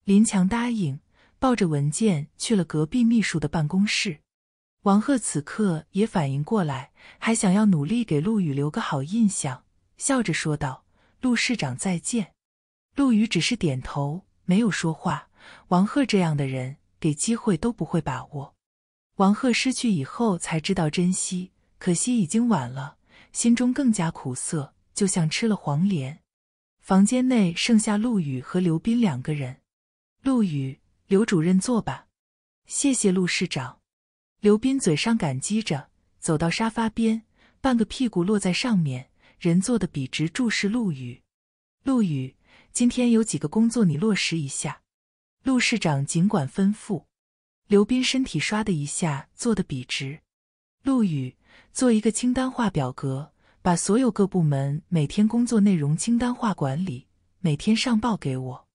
林强答应，抱着文件去了隔壁秘书的办公室。王贺此刻也反应过来，还想要努力给陆羽留个好印象，笑着说道：“陆市长，再见。”陆羽只是点头，没有说话。王贺这样的人，给机会都不会把握。王贺失去以后才知道珍惜，可惜已经晚了，心中更加苦涩，就像吃了黄连。房间内剩下陆羽和刘斌两个人。陆羽，刘主任坐吧。谢谢陆市长。刘斌嘴上感激着，走到沙发边，半个屁股落在上面，人坐的笔直，注视陆羽。陆羽，今天有几个工作你落实一下。陆市长尽管吩咐。刘斌身体唰的一下坐的笔直。陆羽，做一个清单化表格，把所有各部门每天工作内容清单化管理，每天上报给我。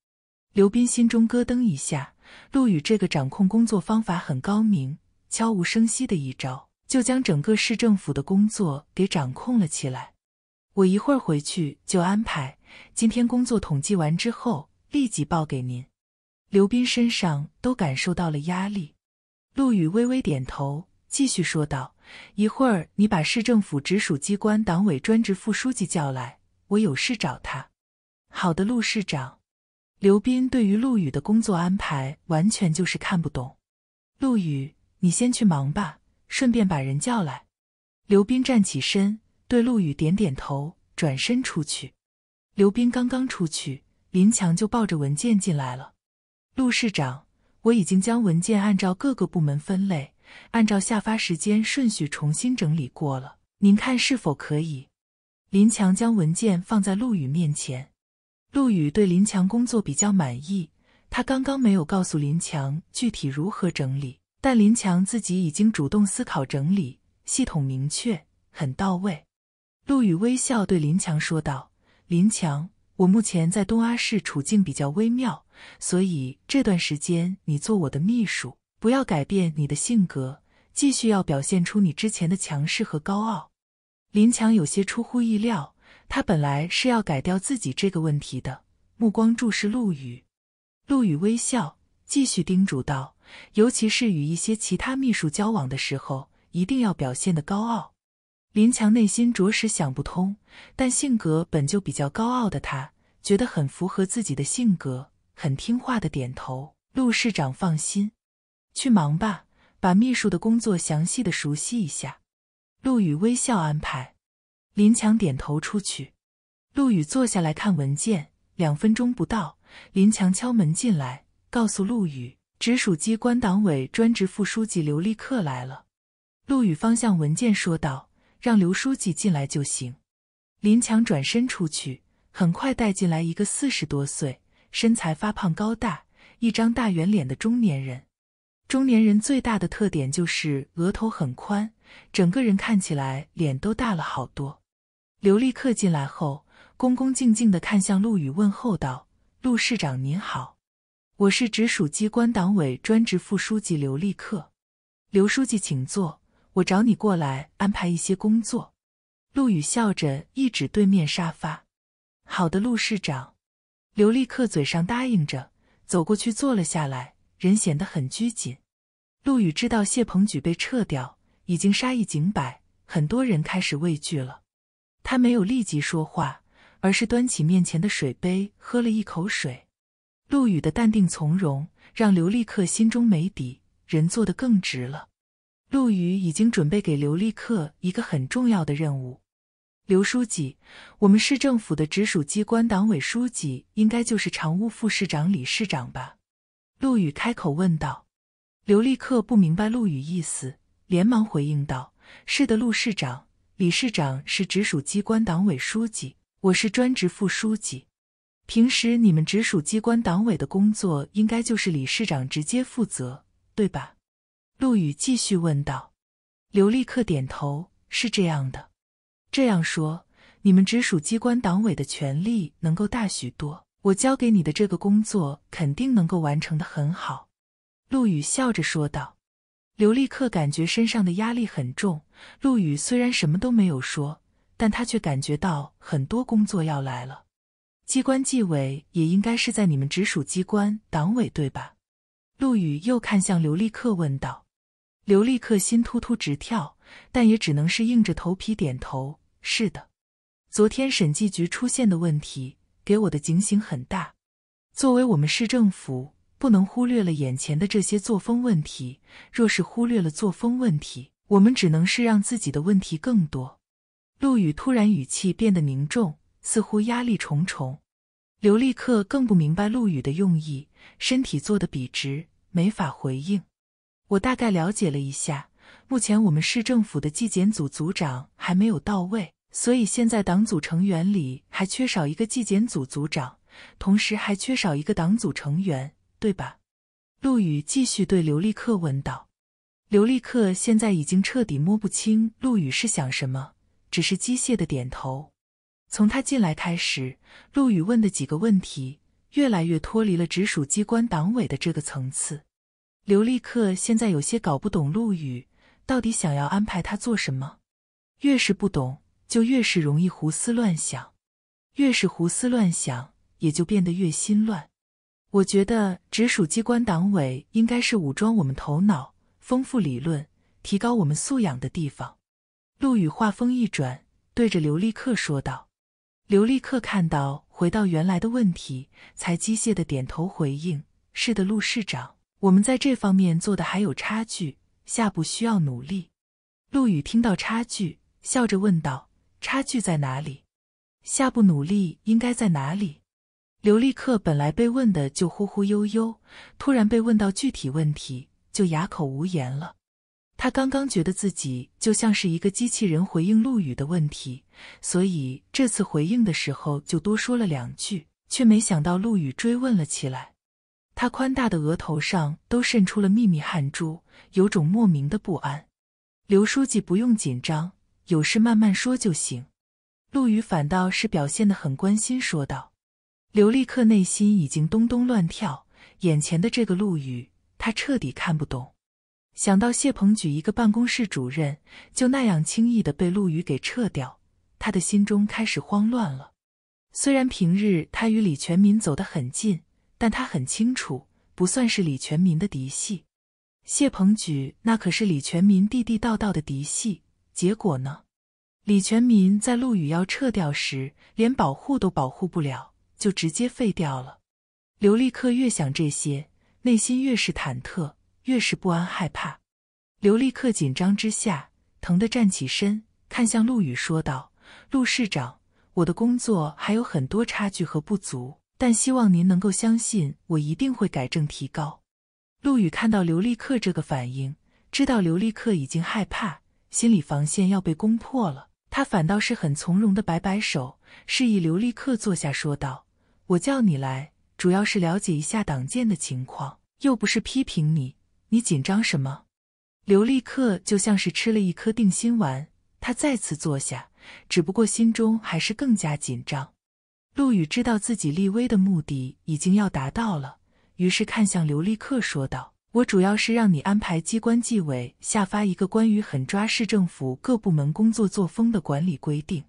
刘斌心中咯噔一下，陆羽这个掌控工作方法很高明。悄无声息的一招，就将整个市政府的工作给掌控了起来。我一会儿回去就安排，今天工作统计完之后立即报给您。刘斌身上都感受到了压力。陆羽微微点头，继续说道：“一会儿你把市政府直属机关党委专职副书记叫来，我有事找他。”“好的，陆市长。”刘斌对于陆羽的工作安排完全就是看不懂。陆羽。你先去忙吧，顺便把人叫来。刘斌站起身，对陆羽点点头，转身出去。刘斌刚刚出去，林强就抱着文件进来了。陆市长，我已经将文件按照各个部门分类，按照下发时间顺序重新整理过了，您看是否可以？林强将文件放在陆羽面前。陆羽对林强工作比较满意，他刚刚没有告诉林强具体如何整理。但林强自己已经主动思考、整理系统，明确很到位。陆羽微笑对林强说道：“林强，我目前在东阿市处境比较微妙，所以这段时间你做我的秘书，不要改变你的性格，继续要表现出你之前的强势和高傲。”林强有些出乎意料，他本来是要改掉自己这个问题的。目光注视陆羽，陆羽微笑继续叮嘱道。尤其是与一些其他秘书交往的时候，一定要表现的高傲。林强内心着实想不通，但性格本就比较高傲的他，觉得很符合自己的性格，很听话的点头。陆市长放心，去忙吧，把秘书的工作详细的熟悉一下。陆羽微笑安排，林强点头出去。陆羽坐下来看文件，两分钟不到，林强敲门进来，告诉陆羽。直属机关党委专职副书记刘立克来了，陆羽方向文件说道：“让刘书记进来就行。”林强转身出去，很快带进来一个四十多岁、身材发胖、高大、一张大圆脸的中年人。中年人最大的特点就是额头很宽，整个人看起来脸都大了好多。刘立克进来后，恭恭敬敬地看向陆羽，问候道：“陆市长您好。”我是直属机关党委专职副书记刘立克，刘书记，请坐。我找你过来安排一些工作。陆羽笑着一指对面沙发。好的，陆市长。刘立克嘴上答应着，走过去坐了下来，人显得很拘谨。陆羽知道谢鹏举被撤掉，已经杀一儆百，很多人开始畏惧了。他没有立即说话，而是端起面前的水杯喝了一口水。陆羽的淡定从容让刘立克心中没底，人坐得更直了。陆羽已经准备给刘立克一个很重要的任务。刘书记，我们市政府的直属机关党委书记应该就是常务副市长李市长吧？陆羽开口问道。刘立克不明白陆羽意思，连忙回应道：“是的，陆市长，李市长是直属机关党委书记，我是专职副书记。”平时你们直属机关党委的工作应该就是李市长直接负责，对吧？陆羽继续问道。刘立克点头：“是这样的。”这样说，你们直属机关党委的权力能够大许多。我交给你的这个工作，肯定能够完成的很好。”陆羽笑着说道。刘立克感觉身上的压力很重。陆羽虽然什么都没有说，但他却感觉到很多工作要来了。机关纪委也应该是在你们直属机关党委，对吧？陆羽又看向刘立克问道。刘立克心突突直跳，但也只能是硬着头皮点头。是的，昨天审计局出现的问题给我的警醒很大。作为我们市政府，不能忽略了眼前的这些作风问题。若是忽略了作风问题，我们只能是让自己的问题更多。陆羽突然语气变得凝重，似乎压力重重。刘立克更不明白陆羽的用意，身体坐得笔直，没法回应。我大概了解了一下，目前我们市政府的纪检组组长还没有到位，所以现在党组成员里还缺少一个纪检组组长，同时还缺少一个党组成员，对吧？陆羽继续对刘立克问道。刘立克现在已经彻底摸不清陆羽是想什么，只是机械的点头。从他进来开始，陆羽问的几个问题越来越脱离了直属机关党委的这个层次。刘立克现在有些搞不懂陆羽到底想要安排他做什么，越是不懂就越是容易胡思乱想，越是胡思乱想也就变得越心乱。我觉得直属机关党委应该是武装我们头脑、丰富理论、提高我们素养的地方。陆羽话锋一转，对着刘立克说道。刘立克看到回到原来的问题，才机械的点头回应：“是的，陆市长，我们在这方面做的还有差距，下步需要努力。”陆羽听到差距，笑着问道：“差距在哪里？下步努力应该在哪里？”刘立克本来被问的就忽忽悠悠，突然被问到具体问题，就哑口无言了。他刚刚觉得自己就像是一个机器人回应陆羽的问题，所以这次回应的时候就多说了两句，却没想到陆羽追问了起来。他宽大的额头上都渗出了密密汗珠，有种莫名的不安。刘书记不用紧张，有事慢慢说就行。陆羽反倒是表现的很关心，说道：“刘立克，内心已经咚咚乱跳，眼前的这个陆羽，他彻底看不懂。”想到谢鹏举一个办公室主任就那样轻易的被陆羽给撤掉，他的心中开始慌乱了。虽然平日他与李全民走得很近，但他很清楚，不算是李全民的嫡系。谢鹏举那可是李全民地地道道的嫡系，结果呢？李全民在陆羽要撤掉时，连保护都保护不了，就直接废掉了。刘立克越想这些，内心越是忐忑。越是不安害怕，刘立克紧张之下疼得站起身，看向陆羽说道：“陆市长，我的工作还有很多差距和不足，但希望您能够相信我，一定会改正提高。”陆羽看到刘立克这个反应，知道刘立克已经害怕，心理防线要被攻破了。他反倒是很从容的摆摆手，示意刘立克坐下，说道：“我叫你来，主要是了解一下党建的情况，又不是批评你。”你紧张什么？刘立克就像是吃了一颗定心丸，他再次坐下，只不过心中还是更加紧张。陆羽知道自己立威的目的已经要达到了，于是看向刘立克说道：“我主要是让你安排机关纪委下发一个关于狠抓市政府各部门工作作风的管理规定。”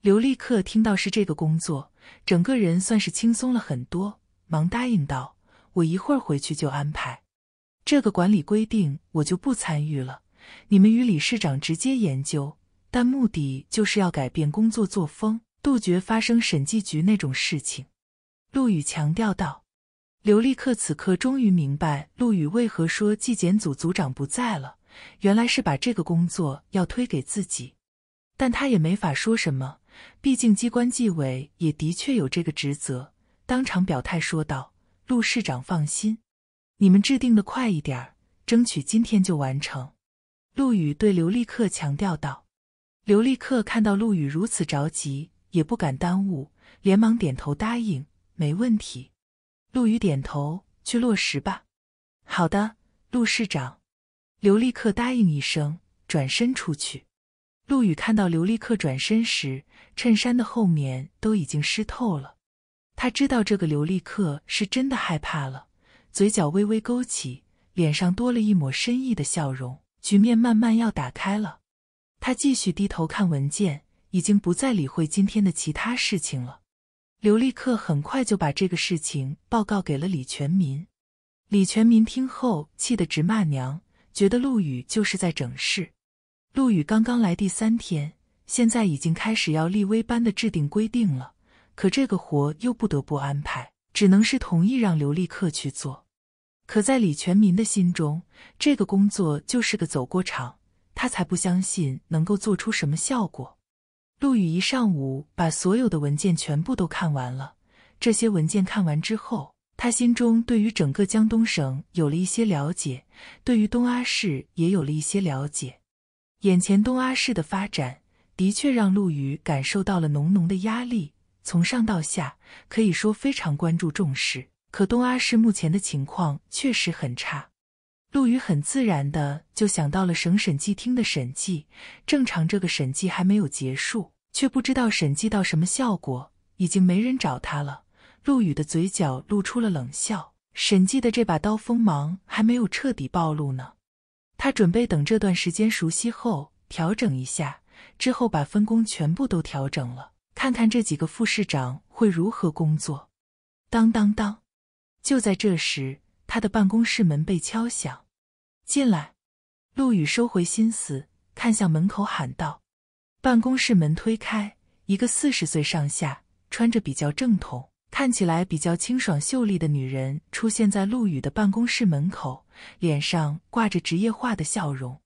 刘立克听到是这个工作，整个人算是轻松了很多，忙答应道：“我一会儿回去就安排。”这个管理规定我就不参与了，你们与理事长直接研究，但目的就是要改变工作作风，杜绝发生审计局那种事情。”陆羽强调道。刘立克此刻终于明白陆羽为何说纪检组组长不在了，原来是把这个工作要推给自己，但他也没法说什么，毕竟机关纪委也的确有这个职责。当场表态说道：“陆市长放心。”你们制定的快一点，争取今天就完成。”陆羽对刘立克强调道。刘立克看到陆羽如此着急，也不敢耽误，连忙点头答应：“没问题。”陆羽点头：“去落实吧。”“好的，陆市长。”刘立克答应一声，转身出去。陆羽看到刘立克转身时，衬衫的后面都已经湿透了。他知道这个刘立克是真的害怕了。嘴角微微勾起，脸上多了一抹深意的笑容。局面慢慢要打开了，他继续低头看文件，已经不再理会今天的其他事情了。刘立克很快就把这个事情报告给了李全民。李全民听后气得直骂娘，觉得陆羽就是在整事。陆羽刚刚来第三天，现在已经开始要立威般的制定规定了，可这个活又不得不安排，只能是同意让刘立克去做。可在李全民的心中，这个工作就是个走过场，他才不相信能够做出什么效果。陆羽一上午把所有的文件全部都看完了。这些文件看完之后，他心中对于整个江东省有了一些了解，对于东阿市也有了一些了解。眼前东阿市的发展的确让陆羽感受到了浓浓的压力，从上到下可以说非常关注重视。可东阿市目前的情况确实很差，陆羽很自然的就想到了省审计厅的审计。正常，这个审计还没有结束，却不知道审计到什么效果，已经没人找他了。陆羽的嘴角露出了冷笑，审计的这把刀锋芒还没有彻底暴露呢。他准备等这段时间熟悉后调整一下，之后把分工全部都调整了，看看这几个副市长会如何工作。当当当。就在这时，他的办公室门被敲响。进来！陆羽收回心思，看向门口喊道。办公室门推开，一个四十岁上下、穿着比较正统、看起来比较清爽秀丽的女人出现在陆羽的办公室门口，脸上挂着职业化的笑容。